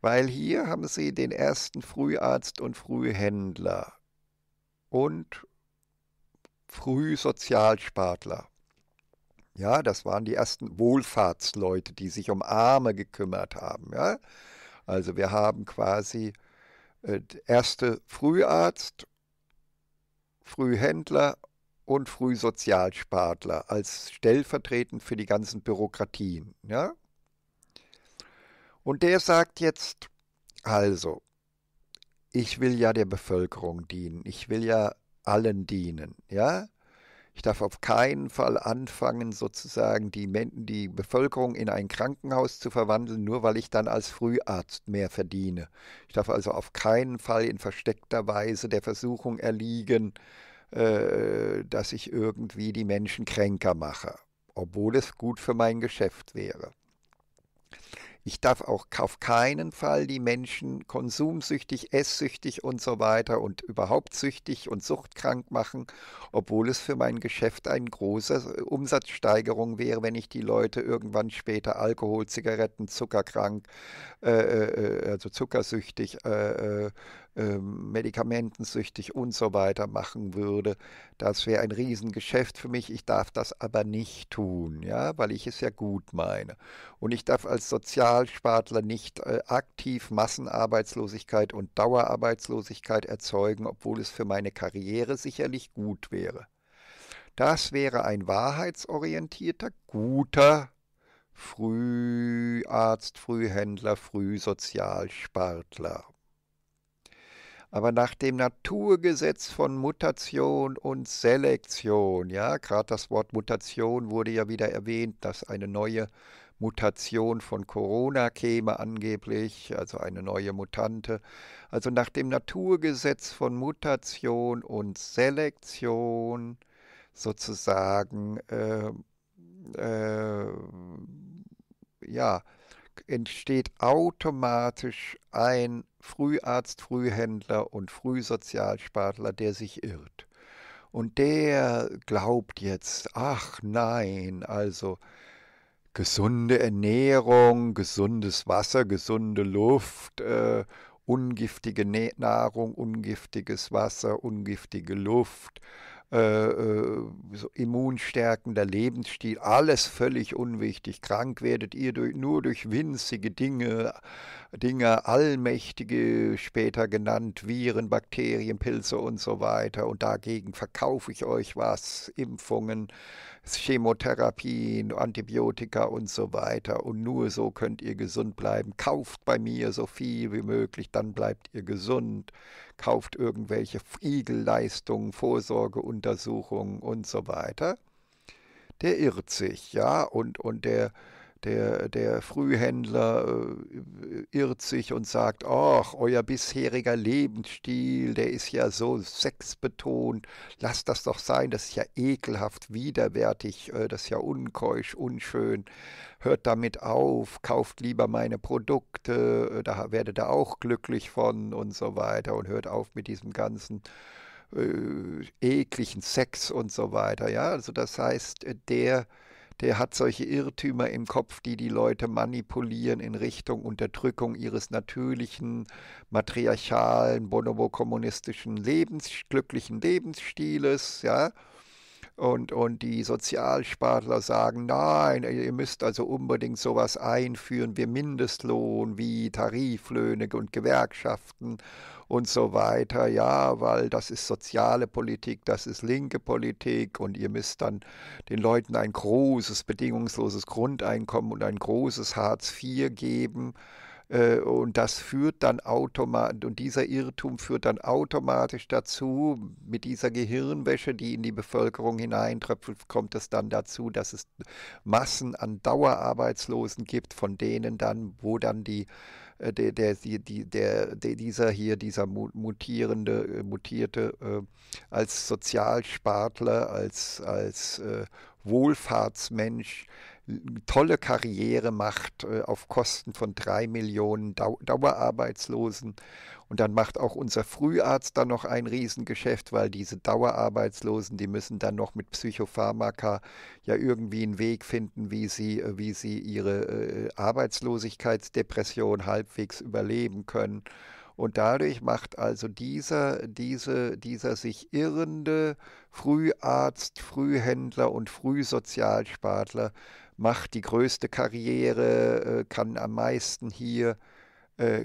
weil hier haben sie den ersten Früharzt und Frühhändler und Frühsozialspartler. Ja, das waren die ersten Wohlfahrtsleute, die sich um Arme gekümmert haben. Ja? Also wir haben quasi äh, erste Früharzt, Frühhändler und früh Sozialspartler als stellvertretend für die ganzen Bürokratien. Ja? Und der sagt jetzt, also, ich will ja der Bevölkerung dienen, ich will ja allen dienen, ja? Ich darf auf keinen Fall anfangen, sozusagen die, die Bevölkerung in ein Krankenhaus zu verwandeln, nur weil ich dann als Früharzt mehr verdiene. Ich darf also auf keinen Fall in versteckter Weise der Versuchung erliegen, äh, dass ich irgendwie die Menschen kränker mache, obwohl es gut für mein Geschäft wäre. Ich darf auch auf keinen Fall die Menschen konsumsüchtig, esssüchtig und so weiter und überhaupt süchtig und suchtkrank machen, obwohl es für mein Geschäft eine große äh, Umsatzsteigerung wäre, wenn ich die Leute irgendwann später Alkohol, Zigaretten, zuckerkrank, äh, äh also zuckersüchtig, äh, ähm, medikamentensüchtig und so weiter machen würde. Das wäre ein Riesengeschäft für mich. Ich darf das aber nicht tun, ja, weil ich es ja gut meine. Und ich darf als Sozialspartler nicht äh, aktiv Massenarbeitslosigkeit und Dauerarbeitslosigkeit erzeugen, obwohl es für meine Karriere sicherlich gut wäre. Das wäre ein wahrheitsorientierter, guter Früharzt, Frühhändler, Frühsozialspartler aber nach dem Naturgesetz von Mutation und Selektion, ja, gerade das Wort Mutation wurde ja wieder erwähnt, dass eine neue Mutation von Corona käme angeblich, also eine neue Mutante. Also nach dem Naturgesetz von Mutation und Selektion sozusagen, äh, äh, ja, entsteht automatisch ein Früharzt, Frühhändler und Frühsozialspartler, der sich irrt. Und der glaubt jetzt, ach nein, also gesunde Ernährung, gesundes Wasser, gesunde Luft, äh, ungiftige Nahrung, ungiftiges Wasser, ungiftige Luft, äh, äh, so immunstärkender Lebensstil, alles völlig unwichtig. Krank werdet ihr durch, nur durch winzige Dinge, Dinge, allmächtige später genannt, Viren, Bakterien, Pilze und so weiter. Und dagegen verkaufe ich euch was, Impfungen. Chemotherapien, Antibiotika und so weiter. Und nur so könnt ihr gesund bleiben. Kauft bei mir so viel wie möglich, dann bleibt ihr gesund. Kauft irgendwelche Igelleistungen, Vorsorgeuntersuchungen und so weiter. Der irrt sich, ja, und, und der der, der Frühhändler äh, irrt sich und sagt, ach, euer bisheriger Lebensstil, der ist ja so sexbetont, lasst das doch sein, das ist ja ekelhaft, widerwärtig, äh, das ist ja unkeusch, unschön, hört damit auf, kauft lieber meine Produkte, äh, da werdet ihr auch glücklich von und so weiter und hört auf mit diesem ganzen äh, ekligen Sex und so weiter. Ja, also das heißt, äh, der der hat solche Irrtümer im Kopf, die die Leute manipulieren in Richtung Unterdrückung ihres natürlichen, matriarchalen, bonobo-kommunistischen Lebens, glücklichen Lebensstiles, ja. Und, und die Sozialspartler sagen, nein, ihr müsst also unbedingt sowas einführen wie Mindestlohn, wie Tariflöhne und Gewerkschaften und so weiter. Ja, weil das ist soziale Politik, das ist linke Politik und ihr müsst dann den Leuten ein großes bedingungsloses Grundeinkommen und ein großes Hartz IV geben. Äh, und das führt dann automatisch, und dieser Irrtum führt dann automatisch dazu, mit dieser Gehirnwäsche, die in die Bevölkerung hineintröpfelt, kommt es dann dazu, dass es Massen an Dauerarbeitslosen gibt, von denen dann, wo dann die äh, der, der, die, der, der, dieser hier, dieser mutierende, äh, mutierte äh, als Sozialspartler, als, als äh, Wohlfahrtsmensch tolle Karriere macht äh, auf Kosten von drei Millionen Dau Dauerarbeitslosen und dann macht auch unser Früharzt dann noch ein Riesengeschäft, weil diese Dauerarbeitslosen, die müssen dann noch mit Psychopharmaka ja irgendwie einen Weg finden, wie sie, äh, wie sie ihre äh, Arbeitslosigkeitsdepression halbwegs überleben können. Und dadurch macht also dieser, diese, dieser sich irrende Früharzt, Frühhändler und Frühsozialspartler macht die größte Karriere, äh, kann am meisten hier äh,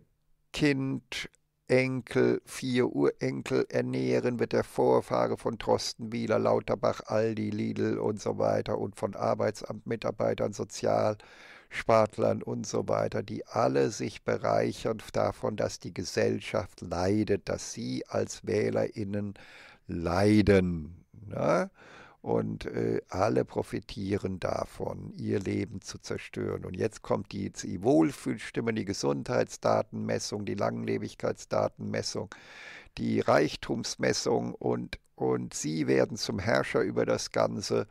Kind, Enkel, vier Urenkel ernähren wird der Vorfahre von Trostenbieler, Lauterbach, Aldi, Lidl und so weiter und von Arbeitsamtmitarbeitern, Sozialspartlern und so weiter, die alle sich bereichern davon, dass die Gesellschaft leidet, dass sie als WählerInnen leiden. Ne? und äh, alle profitieren davon, ihr Leben zu zerstören. Und jetzt kommt die, die Wohlfühlstimmen, die Gesundheitsdatenmessung, die Langlebigkeitsdatenmessung, die Reichtumsmessung und, und sie werden zum Herrscher über das Ganze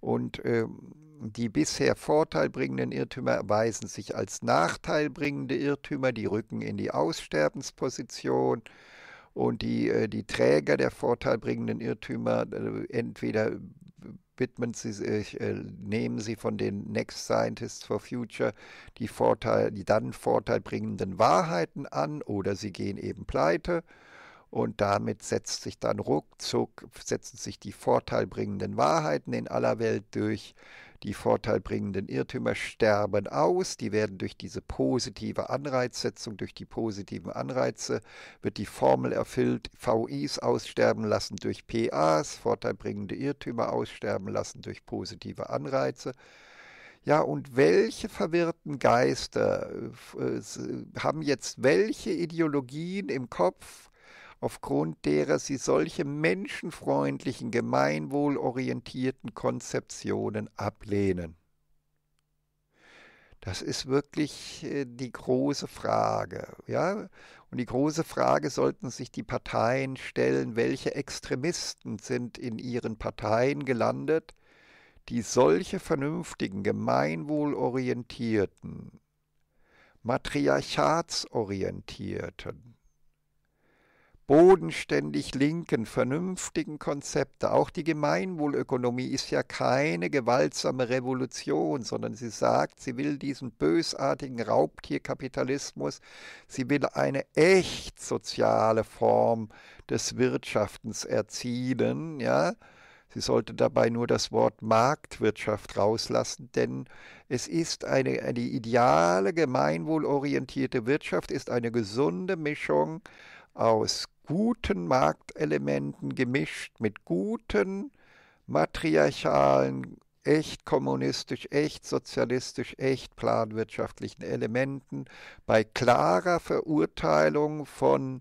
und ähm, die bisher vorteilbringenden Irrtümer erweisen sich als nachteilbringende Irrtümer, die rücken in die Aussterbensposition und die, äh, die Träger der vorteilbringenden Irrtümer äh, entweder widmen sie sich, äh, nehmen sie von den Next Scientists for Future die, Vorteil, die dann vorteilbringenden Wahrheiten an oder sie gehen eben pleite. Und damit setzt sich dann ruckzuck, setzen sich die vorteilbringenden Wahrheiten in aller Welt durch. Die vorteilbringenden Irrtümer sterben aus, die werden durch diese positive Anreizsetzung, durch die positiven Anreize, wird die Formel erfüllt, VIs aussterben lassen durch PAs, vorteilbringende Irrtümer aussterben lassen durch positive Anreize. Ja, und welche verwirrten Geister äh, äh haben jetzt welche Ideologien im Kopf, aufgrund derer sie solche menschenfreundlichen, gemeinwohlorientierten Konzeptionen ablehnen. Das ist wirklich äh, die große Frage. Ja? Und die große Frage sollten sich die Parteien stellen, welche Extremisten sind in ihren Parteien gelandet, die solche vernünftigen, gemeinwohlorientierten, matriarchatsorientierten, bodenständig linken, vernünftigen Konzepte. Auch die Gemeinwohlökonomie ist ja keine gewaltsame Revolution, sondern sie sagt, sie will diesen bösartigen Raubtierkapitalismus, sie will eine echt soziale Form des Wirtschaftens erzielen, ja. Sie sollte dabei nur das Wort Marktwirtschaft rauslassen, denn es ist eine, eine ideale gemeinwohlorientierte Wirtschaft, ist eine gesunde Mischung aus guten Marktelementen gemischt mit guten matriarchalen, echt kommunistisch, echt sozialistisch, echt planwirtschaftlichen Elementen bei klarer Verurteilung von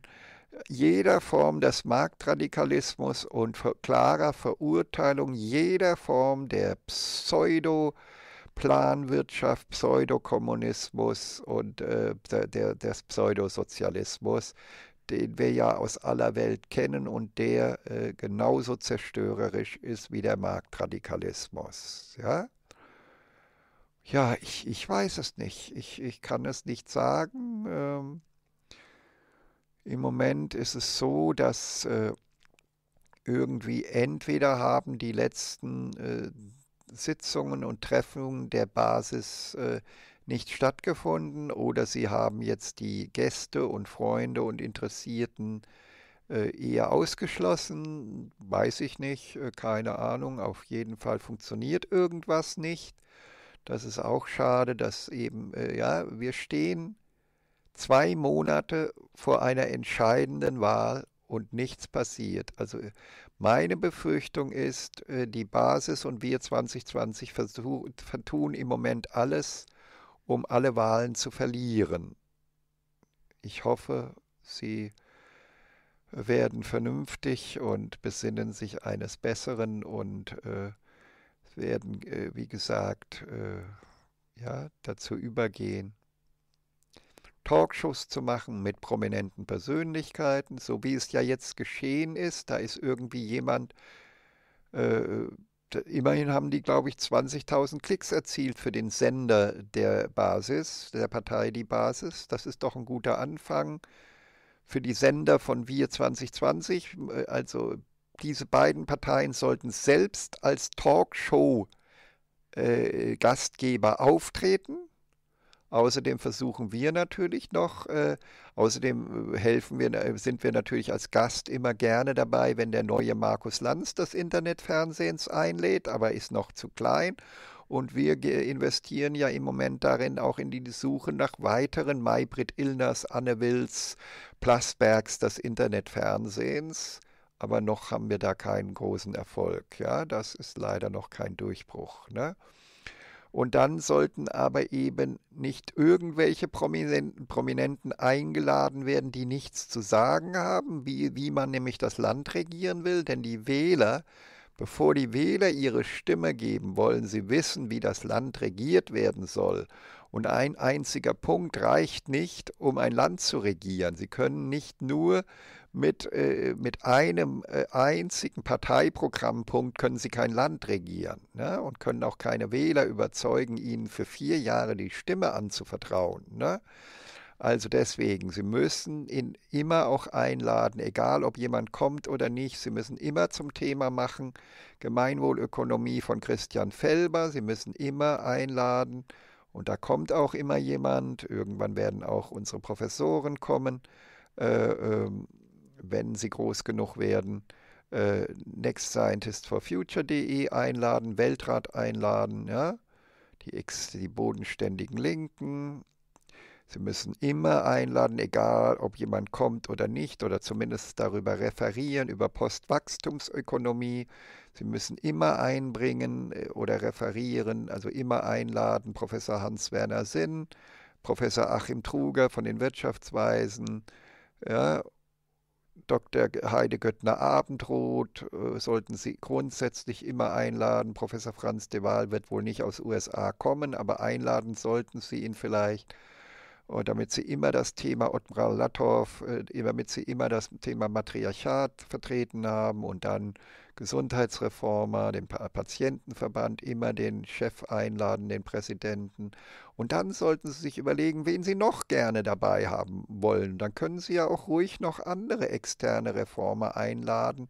jeder Form des Marktradikalismus und klarer Verurteilung jeder Form der Pseudo- Planwirtschaft, Pseudokommunismus und äh, der, der, des Pseudosozialismus, den wir ja aus aller Welt kennen und der äh, genauso zerstörerisch ist wie der Marktradikalismus. Ja, ja ich, ich weiß es nicht. Ich, ich kann es nicht sagen. Ähm, Im Moment ist es so, dass äh, irgendwie entweder haben die letzten äh, Sitzungen und Treffungen der Basis äh, nicht stattgefunden oder sie haben jetzt die Gäste und Freunde und Interessierten äh, eher ausgeschlossen, weiß ich nicht, äh, keine Ahnung, auf jeden Fall funktioniert irgendwas nicht. Das ist auch schade, dass eben, äh, ja, wir stehen zwei Monate vor einer entscheidenden Wahl und nichts passiert. Also meine Befürchtung ist, die Basis und wir 2020 vertun im Moment alles, um alle Wahlen zu verlieren. Ich hoffe, Sie werden vernünftig und besinnen sich eines Besseren und äh, werden, äh, wie gesagt, äh, ja, dazu übergehen, Talkshows zu machen mit prominenten Persönlichkeiten, so wie es ja jetzt geschehen ist. Da ist irgendwie jemand äh, immerhin haben die, glaube ich, 20.000 Klicks erzielt für den Sender der Basis, der Partei Die Basis. Das ist doch ein guter Anfang. Für die Sender von Wir 2020, also diese beiden Parteien sollten selbst als Talkshow-Gastgeber äh, auftreten Außerdem versuchen wir natürlich noch, äh, außerdem äh, helfen wir, äh, sind wir natürlich als Gast immer gerne dabei, wenn der neue Markus Lanz das Internetfernsehens einlädt, aber ist noch zu klein. Und wir investieren ja im Moment darin auch in die Suche nach weiteren Maybrit Illners, Anne Wills, Plasbergs des Internetfernsehens. Aber noch haben wir da keinen großen Erfolg. Ja, das ist leider noch kein Durchbruch. Ne? Und dann sollten aber eben nicht irgendwelche Prominenten, Prominenten eingeladen werden, die nichts zu sagen haben, wie, wie man nämlich das Land regieren will. Denn die Wähler, bevor die Wähler ihre Stimme geben, wollen sie wissen, wie das Land regiert werden soll. Und ein einziger Punkt reicht nicht, um ein Land zu regieren. Sie können nicht nur mit, äh, mit einem äh, einzigen Parteiprogrammpunkt können sie kein Land regieren ne? und können auch keine Wähler überzeugen, ihnen für vier Jahre die Stimme anzuvertrauen. Ne? Also deswegen, Sie müssen ihn immer auch einladen, egal ob jemand kommt oder nicht. Sie müssen immer zum Thema machen Gemeinwohlökonomie von Christian Felber. Sie müssen immer einladen und da kommt auch immer jemand. Irgendwann werden auch unsere Professoren kommen. Äh, ähm, wenn sie groß genug werden, äh, Next Scientist for Future.de einladen, Weltrat einladen, ja? die, Ex die bodenständigen Linken. Sie müssen immer einladen, egal ob jemand kommt oder nicht, oder zumindest darüber referieren, über Postwachstumsökonomie. Sie müssen immer einbringen äh, oder referieren, also immer einladen, Professor Hans-Werner Sinn, Professor Achim Truger von den Wirtschaftsweisen, ja, Dr. Heide Göttner Abendroth äh, sollten Sie grundsätzlich immer einladen. Professor Franz de Waal wird wohl nicht aus USA kommen, aber einladen sollten Sie ihn vielleicht. Und damit sie immer das Thema Otmar Latthoff, äh, damit sie immer das Thema Matriarchat vertreten haben und dann Gesundheitsreformer, den Patientenverband, immer den Chef einladen, den Präsidenten. Und dann sollten Sie sich überlegen, wen Sie noch gerne dabei haben wollen. Dann können Sie ja auch ruhig noch andere externe Reformer einladen,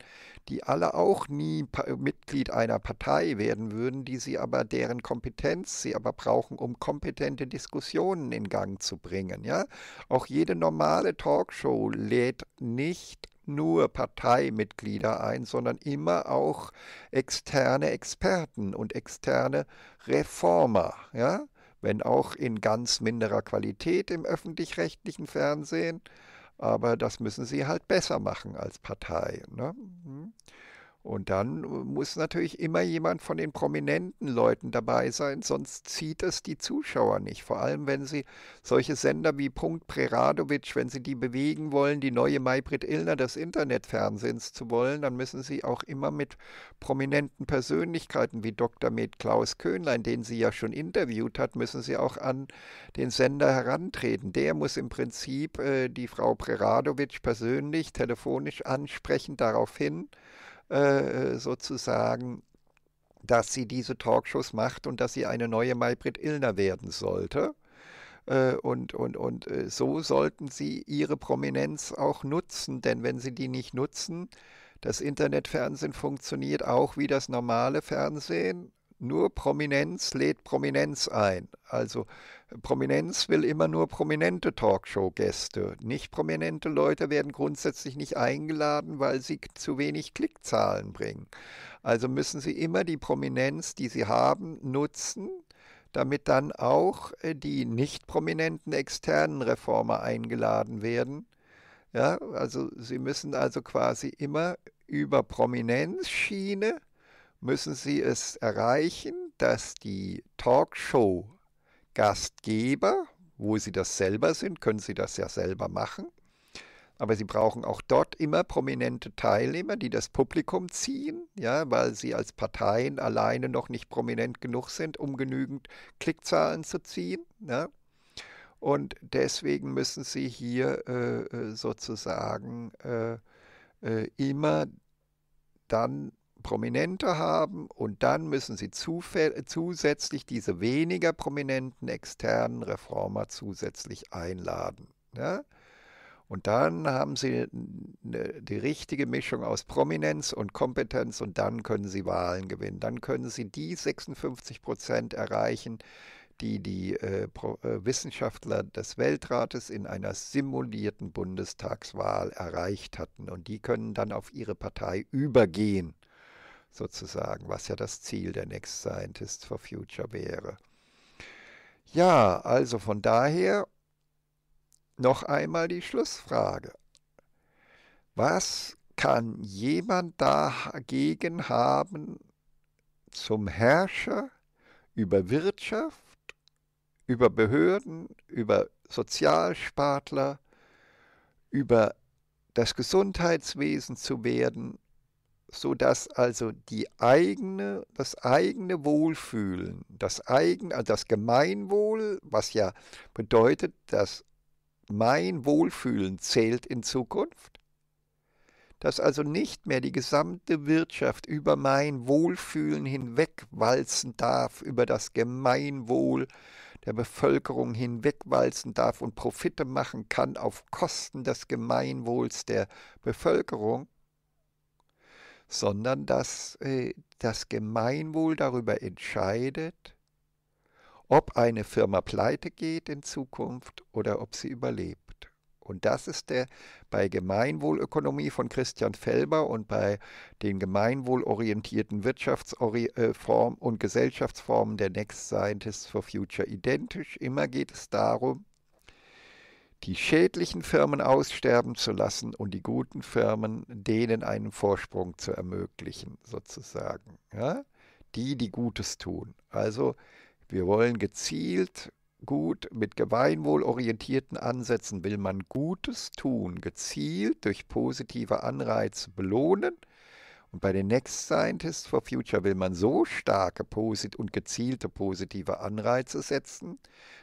die alle auch nie Mitglied einer Partei werden würden, die Sie aber deren Kompetenz Sie aber brauchen, um kompetente Diskussionen in Gang zu bringen. Ja, auch jede normale Talkshow lädt nicht nur Parteimitglieder ein, sondern immer auch externe Experten und externe Reformer, ja, wenn auch in ganz minderer Qualität im öffentlich-rechtlichen Fernsehen, aber das müssen sie halt besser machen als Partei. Ne? Hm. Und dann äh, muss natürlich immer jemand von den prominenten Leuten dabei sein, sonst zieht es die Zuschauer nicht. Vor allem, wenn sie solche Sender wie Punkt Preradovic, wenn sie die bewegen wollen, die neue Maybrit Illner des Internetfernsehens zu wollen, dann müssen sie auch immer mit prominenten Persönlichkeiten wie Dr. Med Klaus Köhnlein, den sie ja schon interviewt hat, müssen sie auch an den Sender herantreten. Der muss im Prinzip äh, die Frau Preradovic persönlich telefonisch ansprechen darauf hin, äh, äh, sozusagen, dass sie diese Talkshows macht und dass sie eine neue Maybrit Illner werden sollte. Äh, und, und, und so sollten sie ihre Prominenz auch nutzen, denn wenn sie die nicht nutzen, das Internetfernsehen funktioniert auch wie das normale Fernsehen nur Prominenz lädt Prominenz ein. Also Prominenz will immer nur prominente Talkshow-Gäste. Nicht prominente Leute werden grundsätzlich nicht eingeladen, weil sie zu wenig Klickzahlen bringen. Also müssen sie immer die Prominenz, die sie haben, nutzen, damit dann auch äh, die nicht prominenten externen Reformer eingeladen werden. Ja, also sie müssen also quasi immer über Prominenzschiene müssen sie es erreichen, dass die Talkshow-Gastgeber, wo sie das selber sind, können sie das ja selber machen, aber sie brauchen auch dort immer prominente Teilnehmer, die das Publikum ziehen, ja, weil sie als Parteien alleine noch nicht prominent genug sind, um genügend Klickzahlen zu ziehen. Ja. Und deswegen müssen sie hier äh, äh sozusagen äh, äh, immer dann prominenter haben und dann müssen sie zusätzlich diese weniger prominenten externen Reformer zusätzlich einladen. Ja? Und dann haben sie ne, die richtige Mischung aus Prominenz und Kompetenz und dann können sie Wahlen gewinnen. Dann können sie die 56 Prozent erreichen, die die äh, Pro, äh, Wissenschaftler des Weltrates in einer simulierten Bundestagswahl erreicht hatten. Und die können dann auf ihre Partei übergehen sozusagen, was ja das Ziel der Next Scientist for Future wäre. Ja, also von daher noch einmal die Schlussfrage. Was kann jemand dagegen haben, zum Herrscher über Wirtschaft, über Behörden, über Sozialspartler, über das Gesundheitswesen zu werden, sodass also die eigene, das eigene Wohlfühlen, das, eigen, also das Gemeinwohl, was ja bedeutet, dass mein Wohlfühlen zählt in Zukunft, dass also nicht mehr die gesamte Wirtschaft über mein Wohlfühlen hinwegwalzen darf, über das Gemeinwohl der Bevölkerung hinwegwalzen darf und Profite machen kann auf Kosten des Gemeinwohls der Bevölkerung, sondern dass äh, das Gemeinwohl darüber entscheidet, ob eine Firma pleite geht in Zukunft oder ob sie überlebt. Und das ist der bei Gemeinwohlökonomie von Christian Felber und bei den gemeinwohlorientierten Wirtschaftsformen äh, und Gesellschaftsformen der Next Scientists for Future identisch. Immer geht es darum, die schädlichen Firmen aussterben zu lassen und die guten Firmen denen einen Vorsprung zu ermöglichen, sozusagen. Ja? Die, die Gutes tun. Also wir wollen gezielt gut mit gemeinwohlorientierten Ansätzen will man Gutes tun, gezielt durch positive Anreize belohnen. Und bei den Next Scientists for Future will man so starke und gezielte positive Anreize setzen,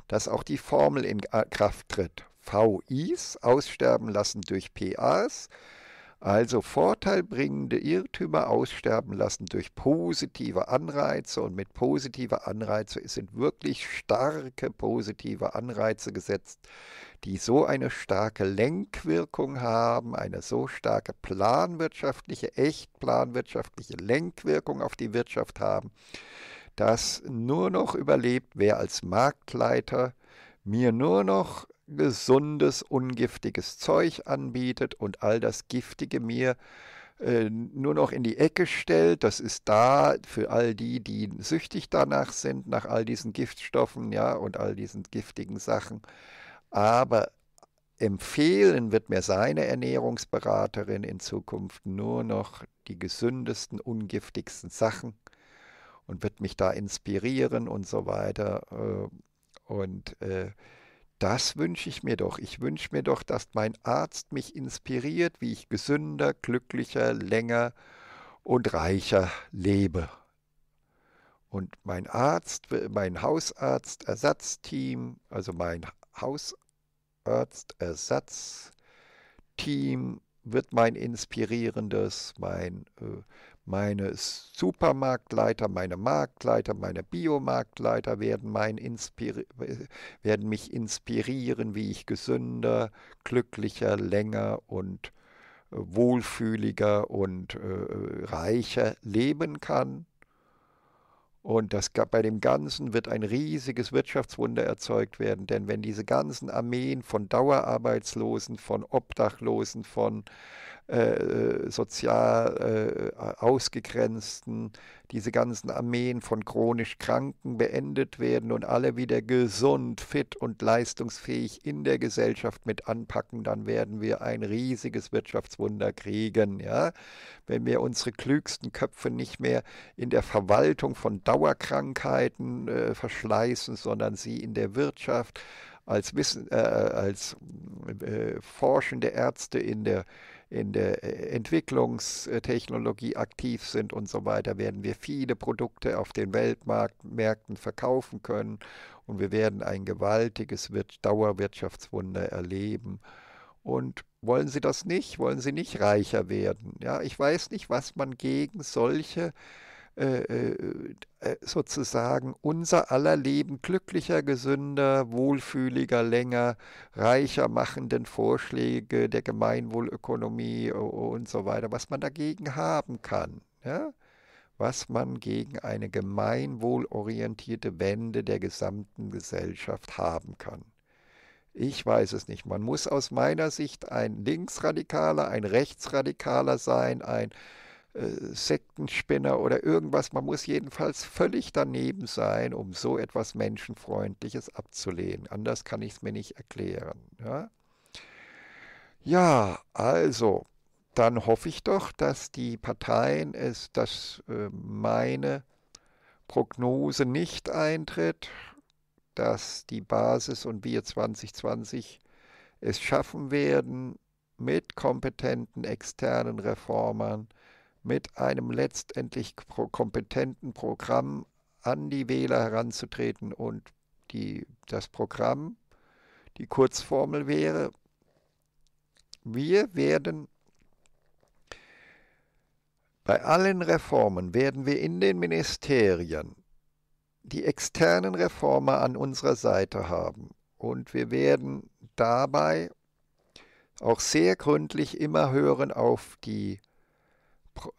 dass auch die Formel in Kraft tritt. VIs aussterben lassen durch PAs, also vorteilbringende Irrtümer aussterben lassen durch positive Anreize. Und mit positiver Anreize sind wirklich starke positive Anreize gesetzt, die so eine starke Lenkwirkung haben, eine so starke planwirtschaftliche, echt planwirtschaftliche Lenkwirkung auf die Wirtschaft haben, dass nur noch überlebt, wer als Marktleiter mir nur noch gesundes, ungiftiges Zeug anbietet und all das Giftige mir äh, nur noch in die Ecke stellt. Das ist da für all die, die süchtig danach sind, nach all diesen Giftstoffen, ja, und all diesen giftigen Sachen. Aber empfehlen wird mir seine Ernährungsberaterin in Zukunft nur noch die gesündesten, ungiftigsten Sachen und wird mich da inspirieren und so weiter. Äh, und äh, das wünsche ich mir doch. Ich wünsche mir doch, dass mein Arzt mich inspiriert, wie ich gesünder, glücklicher, länger und reicher lebe. Und mein Arzt, mein Hausarzt, Ersatzteam, also mein Hausarzt, Ersatzteam wird mein inspirierendes, mein äh, meine Supermarktleiter, meine Marktleiter, meine Biomarktleiter werden, mein Inspir werden mich inspirieren, wie ich gesünder, glücklicher, länger und äh, wohlfühliger und äh, reicher leben kann. Und das, bei dem Ganzen wird ein riesiges Wirtschaftswunder erzeugt werden, denn wenn diese ganzen Armeen von Dauerarbeitslosen, von Obdachlosen, von äh, äh, sozial äh, ausgegrenzten, diese ganzen Armeen von chronisch Kranken beendet werden und alle wieder gesund, fit und leistungsfähig in der Gesellschaft mit anpacken, dann werden wir ein riesiges Wirtschaftswunder kriegen. Ja? Wenn wir unsere klügsten Köpfe nicht mehr in der Verwaltung von Dauerkrankheiten äh, verschleißen, sondern sie in der Wirtschaft als, Wissen, äh, äh als äh, forschende Ärzte in der in der äh, Entwicklungstechnologie aktiv sind und so weiter, werden wir viele Produkte auf den Weltmärkten verkaufen können und wir werden ein gewaltiges Dauerwirtschaftswunder erleben. Und wollen Sie das nicht? Wollen Sie nicht reicher werden? Ja, ich weiß nicht, was man gegen solche äh, äh, äh, sozusagen unser aller Leben glücklicher, gesünder, wohlfühliger, länger, reicher machenden Vorschläge der Gemeinwohlökonomie und so weiter, was man dagegen haben kann. Ja? was man gegen eine gemeinwohlorientierte Wende der gesamten Gesellschaft haben kann. Ich weiß es nicht. Man muss aus meiner Sicht ein Linksradikaler, ein Rechtsradikaler sein, ein äh, äh, Sektenspinner oder irgendwas. Man muss jedenfalls völlig daneben sein, um so etwas Menschenfreundliches abzulehnen. Anders kann ich es mir nicht erklären. Ja? ja, also, dann hoffe ich doch, dass die Parteien es, dass äh, meine Prognose nicht eintritt, dass die Basis und wir 2020 es schaffen werden, mit kompetenten externen Reformern mit einem letztendlich kompetenten Programm an die Wähler heranzutreten und die, das Programm, die Kurzformel wäre, wir werden bei allen Reformen werden wir in den Ministerien die externen Reformer an unserer Seite haben und wir werden dabei auch sehr gründlich immer hören auf die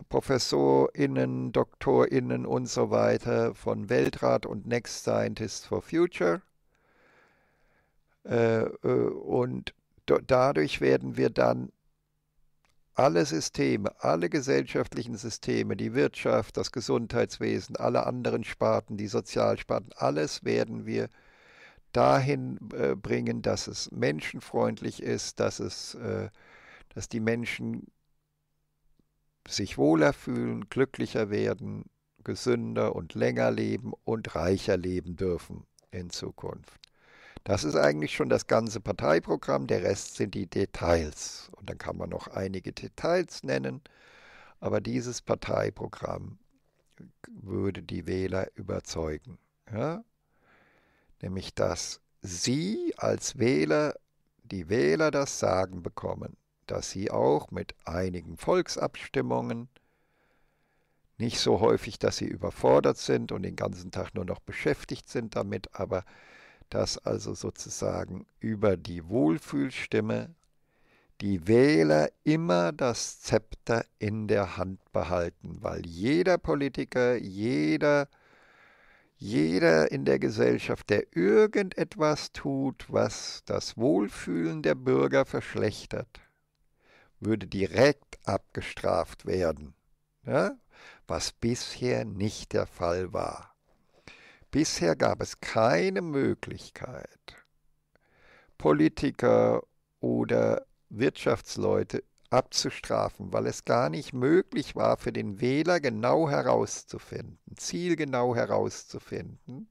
ProfessorInnen, DoktorInnen und so weiter von Weltrat und Next Scientist for Future. Äh, äh, und dadurch werden wir dann alle Systeme, alle gesellschaftlichen Systeme, die Wirtschaft, das Gesundheitswesen, alle anderen Sparten, die Sozialsparten, alles werden wir dahin äh, bringen, dass es menschenfreundlich ist, dass es, dass die Menschen sich wohler fühlen, glücklicher werden, gesünder und länger leben und reicher leben dürfen in Zukunft. Das ist eigentlich schon das ganze Parteiprogramm, der Rest sind die Details. Und dann kann man noch einige Details nennen, aber dieses Parteiprogramm würde die Wähler überzeugen. Ja? Nämlich, dass sie als Wähler, die Wähler das Sagen bekommen dass sie auch mit einigen Volksabstimmungen nicht so häufig, dass sie überfordert sind und den ganzen Tag nur noch beschäftigt sind damit, aber dass also sozusagen über die Wohlfühlstimme die Wähler immer das Zepter in der Hand behalten, weil jeder Politiker, jeder, jeder in der Gesellschaft, der irgendetwas tut, was das Wohlfühlen der Bürger verschlechtert, würde direkt abgestraft werden, ja? Ne? was bisher nicht der Fall war. Bisher gab es keine Möglichkeit, Politiker oder Wirtschaftsleute abzustrafen, weil es gar nicht möglich war für den Wähler genau herauszufinden, zielgenau herauszufinden,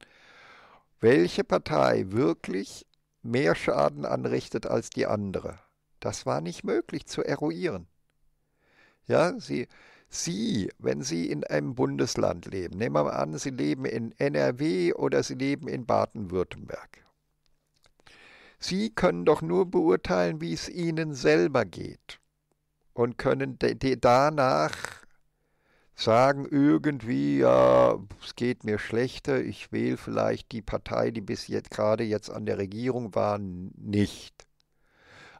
welche Partei wirklich mehr Schaden anrichtet als die andere. Das war nicht möglich zu eruieren. Ja, sie, Sie, wenn Sie in einem Bundesland leben, nehmen wir mal an, Sie leben in NRW oder Sie leben in Baden-Württemberg. Sie können doch nur beurteilen, wie es Ihnen selber geht und können danach sagen, irgendwie, ja, es geht mir schlechter, ich wähle vielleicht die Partei, die bis jetzt gerade jetzt an der Regierung war, nicht.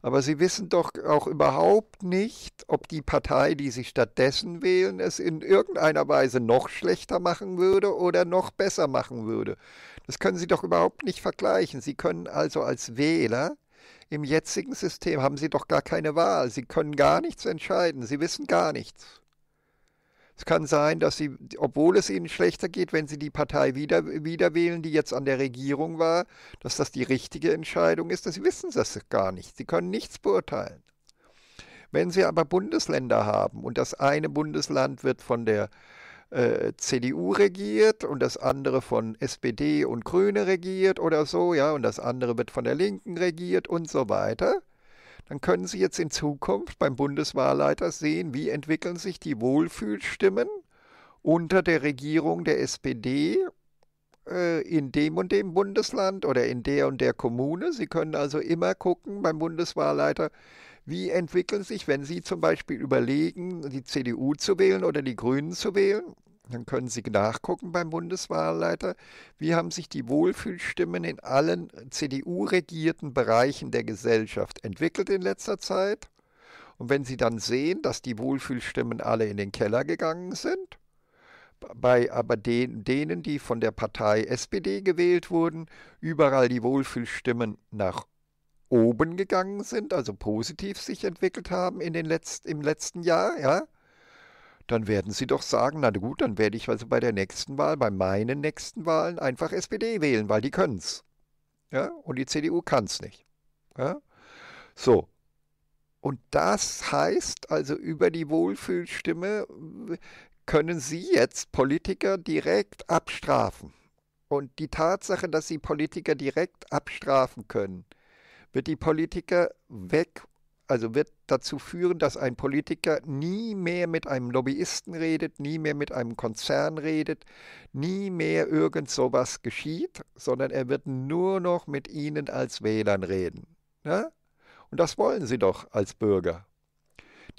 Aber sie wissen doch auch überhaupt nicht, ob die Partei, die sie stattdessen wählen, es in irgendeiner Weise noch schlechter machen würde oder noch besser machen würde. Das können sie doch überhaupt nicht vergleichen. Sie können also als Wähler im jetzigen System haben sie doch gar keine Wahl. Sie können gar nichts entscheiden. Sie wissen gar nichts. Es kann sein, dass sie, obwohl es ihnen schlechter geht, wenn sie die Partei wieder, wieder wählen, die jetzt an der Regierung war, dass das die richtige Entscheidung ist. Sie wissen das gar nicht. Sie können nichts beurteilen. Wenn Sie aber Bundesländer haben und das eine Bundesland wird von der äh, CDU regiert und das andere von SPD und Grüne regiert oder so, ja, und das andere wird von der Linken regiert und so weiter, dann können Sie jetzt in Zukunft beim Bundeswahlleiter sehen, wie entwickeln sich die Wohlfühlstimmen unter der Regierung der SPD äh, in dem und dem Bundesland oder in der und der Kommune. Sie können also immer gucken beim Bundeswahlleiter, wie entwickeln sich, wenn Sie zum Beispiel überlegen, die CDU zu wählen oder die Grünen zu wählen, dann können Sie nachgucken beim Bundeswahlleiter, wie haben sich die Wohlfühlstimmen in allen äh, CDU-regierten Bereichen der Gesellschaft entwickelt in letzter Zeit. Und wenn Sie dann sehen, dass die Wohlfühlstimmen alle in den Keller gegangen sind, bei aber den, denen, die von der Partei SPD gewählt wurden, überall die Wohlfühlstimmen nach oben gegangen sind, also positiv sich entwickelt haben in den Letz im letzten Jahr, ja, dann werden sie doch sagen, na gut, dann werde ich also bei der nächsten Wahl, bei meinen nächsten Wahlen einfach SPD wählen, weil die können es. Ja? Und die CDU kann es nicht. Ja? So. Und das heißt also über die Wohlfühlstimme äh, können Sie jetzt Politiker direkt abstrafen. Und die Tatsache, dass Sie Politiker direkt abstrafen können, wird die Politiker weg also wird dazu führen, dass ein Politiker nie mehr mit einem Lobbyisten redet, nie mehr mit einem Konzern redet, nie mehr irgend sowas geschieht, sondern er wird nur noch mit ihnen als Wählern reden. Ja? Ne? Und das wollen sie doch als Bürger.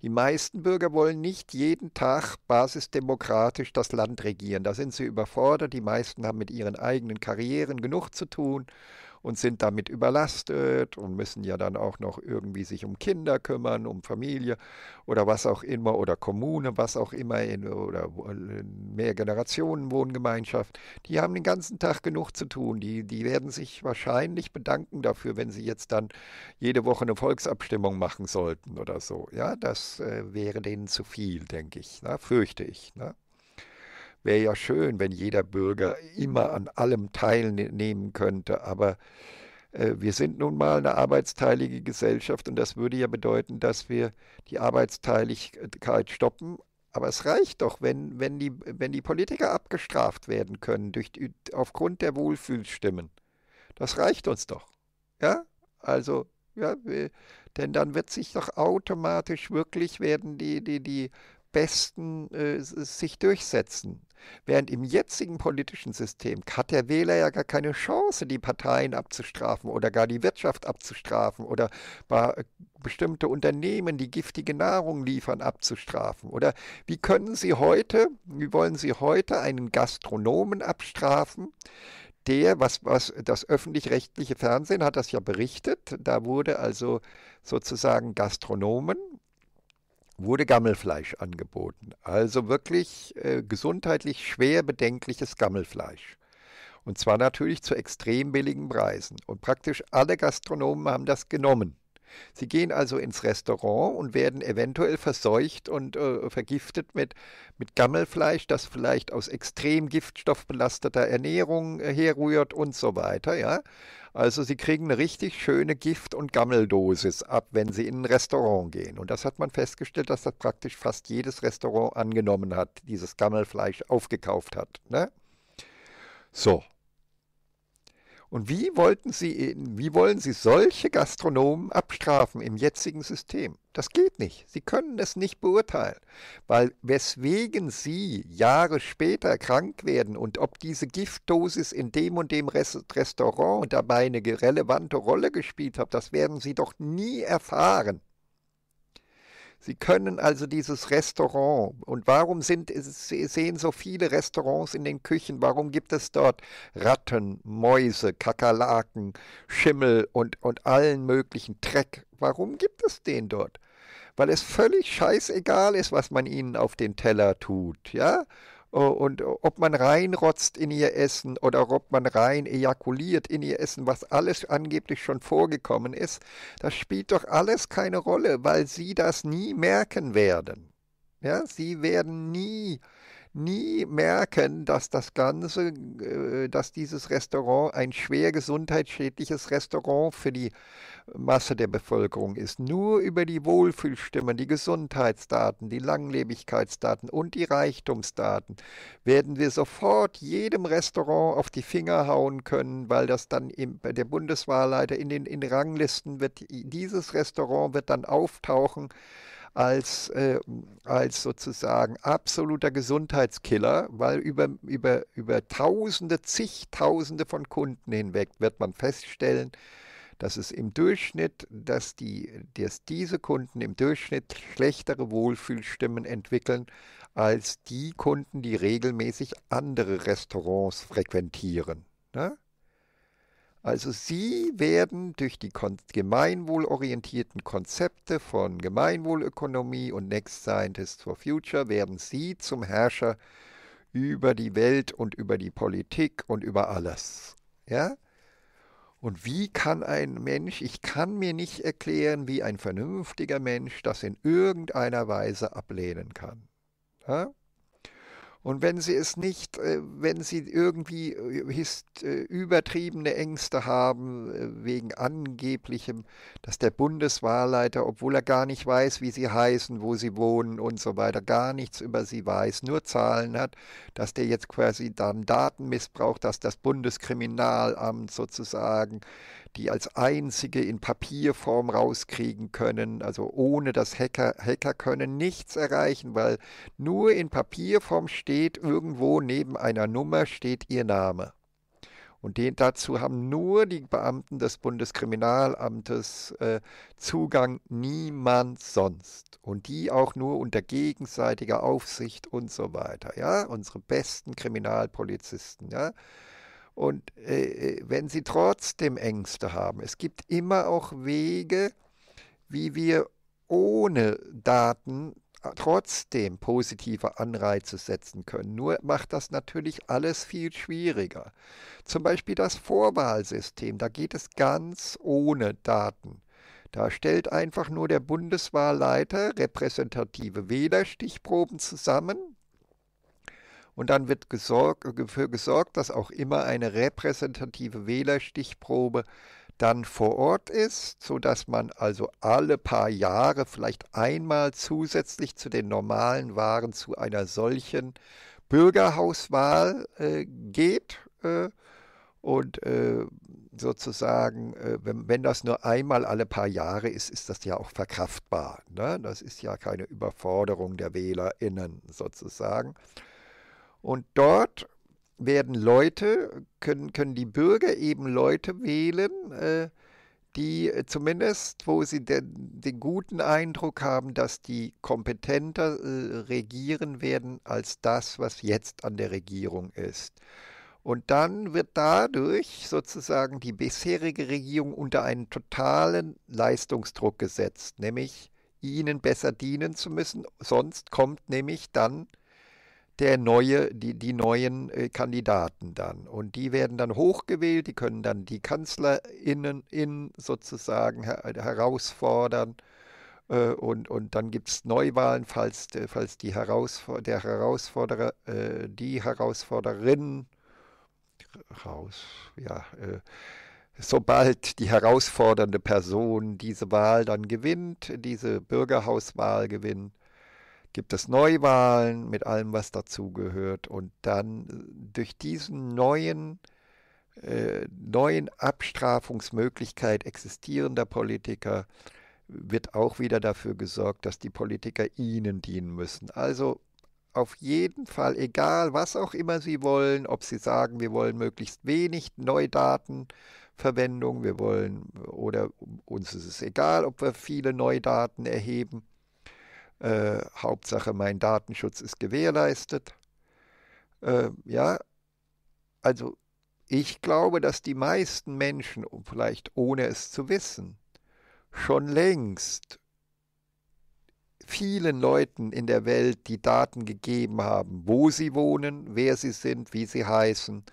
Die meisten Bürger wollen nicht jeden Tag basisdemokratisch das Land regieren. Da sind sie überfordert. Die meisten haben mit ihren eigenen Karrieren genug zu tun und sind damit überlastet und müssen ja dann auch noch irgendwie sich um Kinder kümmern, um Familie oder was auch immer oder Kommune, was auch immer in, oder mehr Generationen Wohngemeinschaft. Die haben den ganzen Tag genug zu tun. Die, die werden sich wahrscheinlich bedanken dafür, wenn sie jetzt dann jede Woche eine Volksabstimmung machen sollten oder so. Ja, das äh, wäre denen zu viel, denke ich, ne? fürchte ich. Ne? Wäre ja schön, wenn jeder Bürger immer an allem teilnehmen könnte, aber äh, wir sind nun mal eine arbeitsteilige Gesellschaft und das würde ja bedeuten, dass wir die Arbeitsteiligkeit stoppen. Aber es reicht doch, wenn, wenn, die, wenn die Politiker abgestraft werden können durch, aufgrund der Wohlfühlstimmen. Das reicht uns doch. Ja, also, ja, denn dann wird sich doch automatisch wirklich werden die, die, die Besten äh, sich durchsetzen. Während im jetzigen politischen System hat der Wähler ja gar keine Chance, die Parteien abzustrafen oder gar die Wirtschaft abzustrafen oder äh, bestimmte Unternehmen, die giftige Nahrung liefern, abzustrafen. Oder wie können Sie heute, wie wollen Sie heute einen Gastronomen abstrafen, der, was, was das öffentlich-rechtliche Fernsehen hat das ja berichtet, da wurde also sozusagen Gastronomen wurde Gammelfleisch angeboten. Also wirklich äh, gesundheitlich schwer bedenkliches Gammelfleisch. Und zwar natürlich zu extrem billigen Preisen. Und praktisch alle Gastronomen haben das genommen. Sie gehen also ins Restaurant und werden eventuell verseucht und äh, vergiftet mit, mit Gammelfleisch, das vielleicht aus extrem giftstoffbelasteter Ernährung äh, herrührt und so weiter. Ja? Also sie kriegen eine richtig schöne Gift- und Gammeldosis ab, wenn sie in ein Restaurant gehen. Und das hat man festgestellt, dass das praktisch fast jedes Restaurant angenommen hat, dieses Gammelfleisch aufgekauft hat. Ne? So, und wie wollten Sie, wie wollen Sie solche Gastronomen abstrafen im jetzigen System? Das geht nicht. Sie können es nicht beurteilen, weil weswegen Sie Jahre später krank werden und ob diese Giftdosis in dem und dem Restaurant dabei eine relevante Rolle gespielt hat, das werden Sie doch nie erfahren. Sie können also dieses Restaurant. Und warum sind, sehen so viele Restaurants in den Küchen? Warum gibt es dort Ratten, Mäuse, Kakerlaken, Schimmel und, und allen möglichen Dreck? Warum gibt es den dort? Weil es völlig scheißegal ist, was man ihnen auf den Teller tut, ja? Äh, und äh, ob man reinrotzt in ihr Essen oder ob man rein ejakuliert in ihr Essen, was alles angeblich schon vorgekommen ist, das spielt doch alles keine Rolle, weil sie das nie merken werden. Ja, sie werden nie nie merken, dass das Ganze, äh, dass dieses Restaurant ein schwer gesundheitsschädliches Restaurant für die Masse der Bevölkerung ist. Nur über die Wohlfühlstimmen, die Gesundheitsdaten, die Langlebigkeitsdaten und die Reichtumsdaten werden wir sofort jedem Restaurant auf die Finger hauen können, weil das dann im, der Bundeswahlleiter in den in Ranglisten wird, dieses Restaurant wird dann auftauchen als, äh, als sozusagen absoluter Gesundheitskiller, weil über, über, über Tausende, zigtausende von Kunden hinweg wird man feststellen, dass es im Durchschnitt, dass, die, dass diese Kunden im Durchschnitt schlechtere Wohlfühlstimmen entwickeln als die Kunden, die regelmäßig andere Restaurants frequentieren. Ne? Also sie werden durch die kon gemeinwohlorientierten Konzepte von Gemeinwohlökonomie und Next Scientists for Future werden sie zum Herrscher über die Welt und über die Politik und über alles. Ja? Und wie kann ein Mensch, ich kann mir nicht erklären, wie ein vernünftiger Mensch das in irgendeiner Weise ablehnen kann. Ja? Und wenn sie es nicht, äh, wenn sie irgendwie äh, äh, übertriebene Ängste haben wegen angeblichem, dass der Bundeswahlleiter, obwohl er gar nicht weiß, wie sie heißen, wo sie wohnen und so weiter, gar nichts über sie weiß, nur Zahlen hat, dass der jetzt quasi dann Daten missbraucht, dass das Bundeskriminalamt sozusagen die als einzige in Papierform rauskriegen können, also ohne dass Hacker, Hacker können nichts erreichen, weil nur in Papierform steht, irgendwo neben einer Nummer steht ihr Name. Und den, dazu haben nur die Beamten des Bundeskriminalamtes äh, Zugang, niemand sonst. Und die auch nur unter gegenseitiger Aufsicht und so weiter. Ja, unsere besten Kriminalpolizisten, ja. Und äh, äh, wenn sie trotzdem Ängste haben, es gibt immer auch Wege, wie wir ohne Daten äh, trotzdem positive Anreize setzen können. Nur macht das natürlich alles viel schwieriger. Zum Beispiel das Vorwahlsystem, da geht es ganz ohne Daten. Da stellt einfach nur der Bundeswahlleiter repräsentative Wählerstichproben zusammen, und dann wird gesorgt, dafür gesorgt, dass auch immer eine repräsentative Wählerstichprobe dann vor Ort ist, sodass man also alle paar Jahre vielleicht einmal zusätzlich zu den normalen Waren zu einer solchen Bürgerhauswahl äh, geht. Äh, und äh, sozusagen, äh, wenn, wenn, das nur einmal alle paar Jahre ist, ist das ja auch verkraftbar. Ne? Das ist ja keine Überforderung der WählerInnen sozusagen. Und dort werden Leute, können, können die Bürger eben Leute wählen, äh, die äh, zumindest, wo sie den, den, guten Eindruck haben, dass die kompetenter äh, regieren werden als das, was jetzt an der Regierung ist. Und dann wird dadurch sozusagen die bisherige Regierung unter einen totalen Leistungsdruck gesetzt, nämlich ihnen besser dienen zu müssen, sonst kommt nämlich dann der neue, die, die neuen äh, Kandidaten dann. Und die werden dann hochgewählt, die können dann die KanzlerInnen in sozusagen her äh, herausfordern. Äh, und, und dann gibt es Neuwahlen, falls, falls die Herausfor der Herausforderer, die Herausforderin raus, ja, sobald die herausfordernde Person diese Wahl dann gewinnt, diese Bürgerhauswahl gewinnt, gibt es Neuwahlen mit allem, was dazugehört. Und dann äh, durch diesen neuen äh, neuen Abstrafungsmöglichkeit existierender Politiker wird auch wieder dafür gesorgt, dass die Politiker ihnen dienen müssen. Also auf jeden Fall, egal was auch immer sie wollen, ob sie sagen, wir wollen möglichst wenig Neudatenverwendung, wir wollen, oder uns ist es egal, ob wir viele Neudaten erheben, äh, Hauptsache mein Datenschutz ist gewährleistet. Äh, ja, also ich glaube, dass die meisten Menschen, vielleicht ohne es zu wissen, schon längst vielen Leuten in der Welt die Daten gegeben haben, wo sie wohnen, wer sie sind, wie sie heißen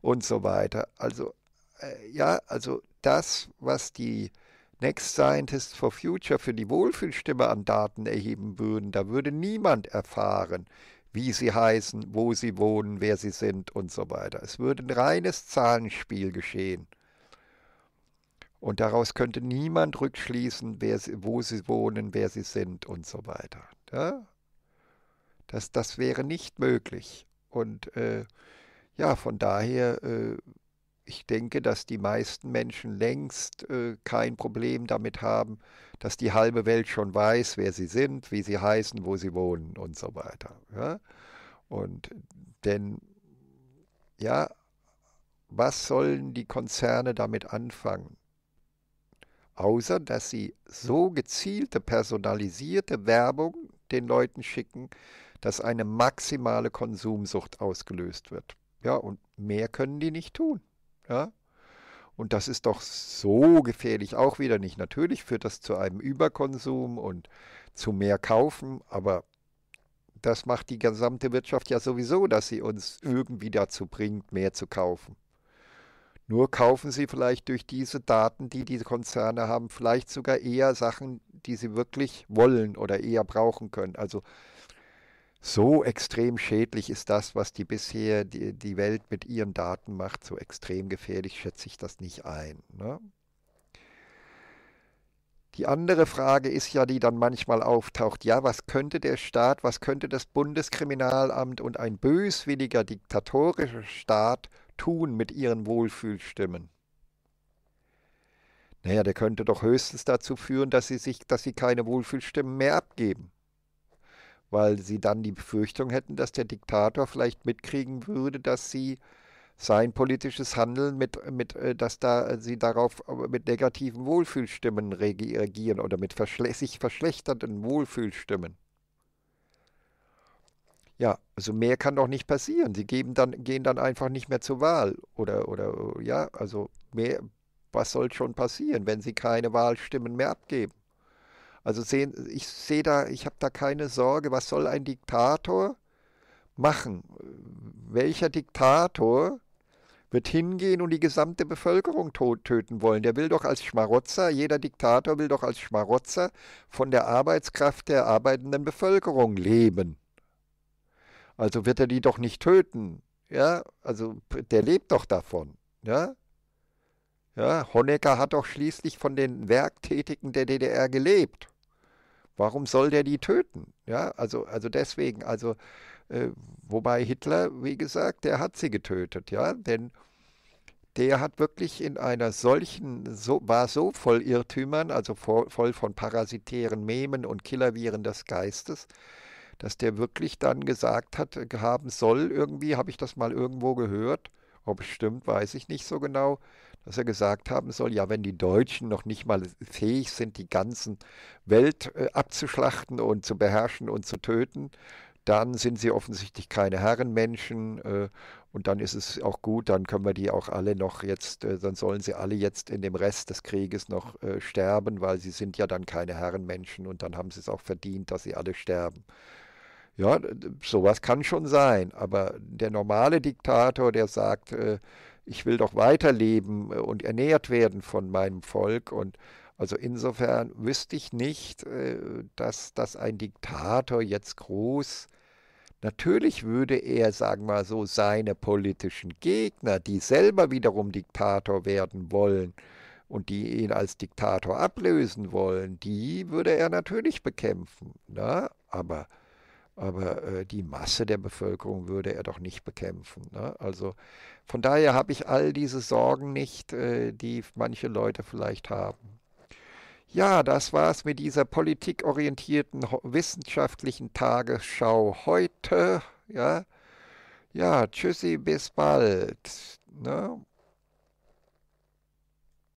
und so weiter. Also äh, ja, also das, was die Next Scientists for Future für die Wohlfühlstimme an Daten erheben würden, da würde niemand erfahren, wie sie heißen, wo sie wohnen, wer sie sind und so weiter. Es würde ein reines Zahlenspiel geschehen. Und daraus könnte niemand rückschließen, sie, wo sie wohnen, wer sie sind und so weiter. Ja? Das, das wäre nicht möglich. Und äh, ja, von daher äh, ich denke, dass die meisten Menschen längst äh, kein Problem damit haben, dass die halbe Welt schon weiß, wer sie sind, wie sie heißen, wo sie wohnen und so weiter. Ja? Und denn, ja, was sollen die Konzerne damit anfangen? Außer, dass sie so gezielte, personalisierte Werbung den Leuten schicken, dass eine maximale Konsumsucht ausgelöst wird. Ja, und mehr können die nicht tun. Ja? Und das ist doch so gefährlich auch wieder nicht. Natürlich führt das zu einem Überkonsum und zu mehr Kaufen, aber das macht die gesamte Wirtschaft ja sowieso, dass sie uns irgendwie dazu bringt, mehr zu kaufen. Nur kaufen sie vielleicht durch diese Daten, die diese Konzerne haben, vielleicht sogar eher Sachen, die sie wirklich wollen oder eher brauchen können. Also so extrem schädlich ist das, was die bisher die, die Welt mit ihren Daten macht. So extrem gefährlich schätze ich das nicht ein. Ne? Die andere Frage ist ja, die dann manchmal auftaucht, ja, was könnte der Staat, was könnte das Bundeskriminalamt und ein böswilliger diktatorischer Staat tun mit ihren Wohlfühlstimmen? Naja, der könnte doch höchstens dazu führen, dass sie sich, dass sie keine Wohlfühlstimmen mehr abgeben weil sie dann die Befürchtung hätten, dass der Diktator vielleicht mitkriegen würde, dass sie sein politisches Handeln mit, mit äh, dass da äh, sie darauf äh, mit negativen Wohlfühlstimmen reagieren oder mit verschle sich verschlechternden Wohlfühlstimmen. Ja, also mehr kann doch nicht passieren. Sie geben dann, gehen dann einfach nicht mehr zur Wahl. Oder, oder ja, also mehr, was soll schon passieren, wenn sie keine Wahlstimmen mehr abgeben? Also sehen, ich sehe da, ich habe da keine Sorge, was soll ein Diktator machen? Welcher Diktator wird hingehen und die gesamte Bevölkerung tot töten wollen. Der will doch als Schmarotzer, jeder Diktator will doch als Schmarotzer von der Arbeitskraft der arbeitenden Bevölkerung leben. Also wird er die doch nicht töten. Ja, also der lebt doch davon. Ja, ja Honecker hat doch schließlich von den Werktätigen der DDR gelebt. Warum soll der die töten? Ja, also, also deswegen, also äh, wobei Hitler, wie gesagt, der hat sie getötet, ja, denn der hat wirklich in einer solchen, so, war so voll Irrtümern, also voll, voll von parasitären Memen und Killerviren des Geistes, dass der wirklich dann gesagt hat, äh, haben soll, irgendwie habe ich das mal irgendwo gehört, ob es stimmt, weiß ich nicht so genau, dass er gesagt haben soll, ja, wenn die Deutschen noch nicht mal fähig sind, die ganzen Welt äh, abzuschlachten und zu beherrschen und zu töten, dann sind sie offensichtlich keine Herrenmenschen äh, und dann ist es auch gut, dann können wir die auch alle noch jetzt, äh, dann sollen sie alle jetzt in dem Rest des Krieges noch sterben, weil sie sind ja dann keine Herrenmenschen und dann haben sie es auch verdient, dass sie alle sterben. Ja, sowas kann schon sein, aber der normale Diktator, der sagt, ich will doch weiterleben äh, und ernährt werden von meinem Volk. Und also insofern wüsste ich nicht, äh, dass, dass ein Diktator jetzt groß Natürlich würde er, sagen wir mal so, seine politischen Gegner, die selber wiederum Diktator werden wollen und die ihn als Diktator ablösen wollen, die würde er natürlich bekämpfen. Na? Ne? Aber aber äh, die Masse der Bevölkerung würde er doch nicht bekämpfen. Ne? Also von daher habe ich all diese Sorgen nicht, äh, die manche Leute vielleicht haben. Ja, das war es mit dieser politikorientierten wissenschaftlichen Tagesschau heute. Ja, ja tschüssi, bis bald. Ne?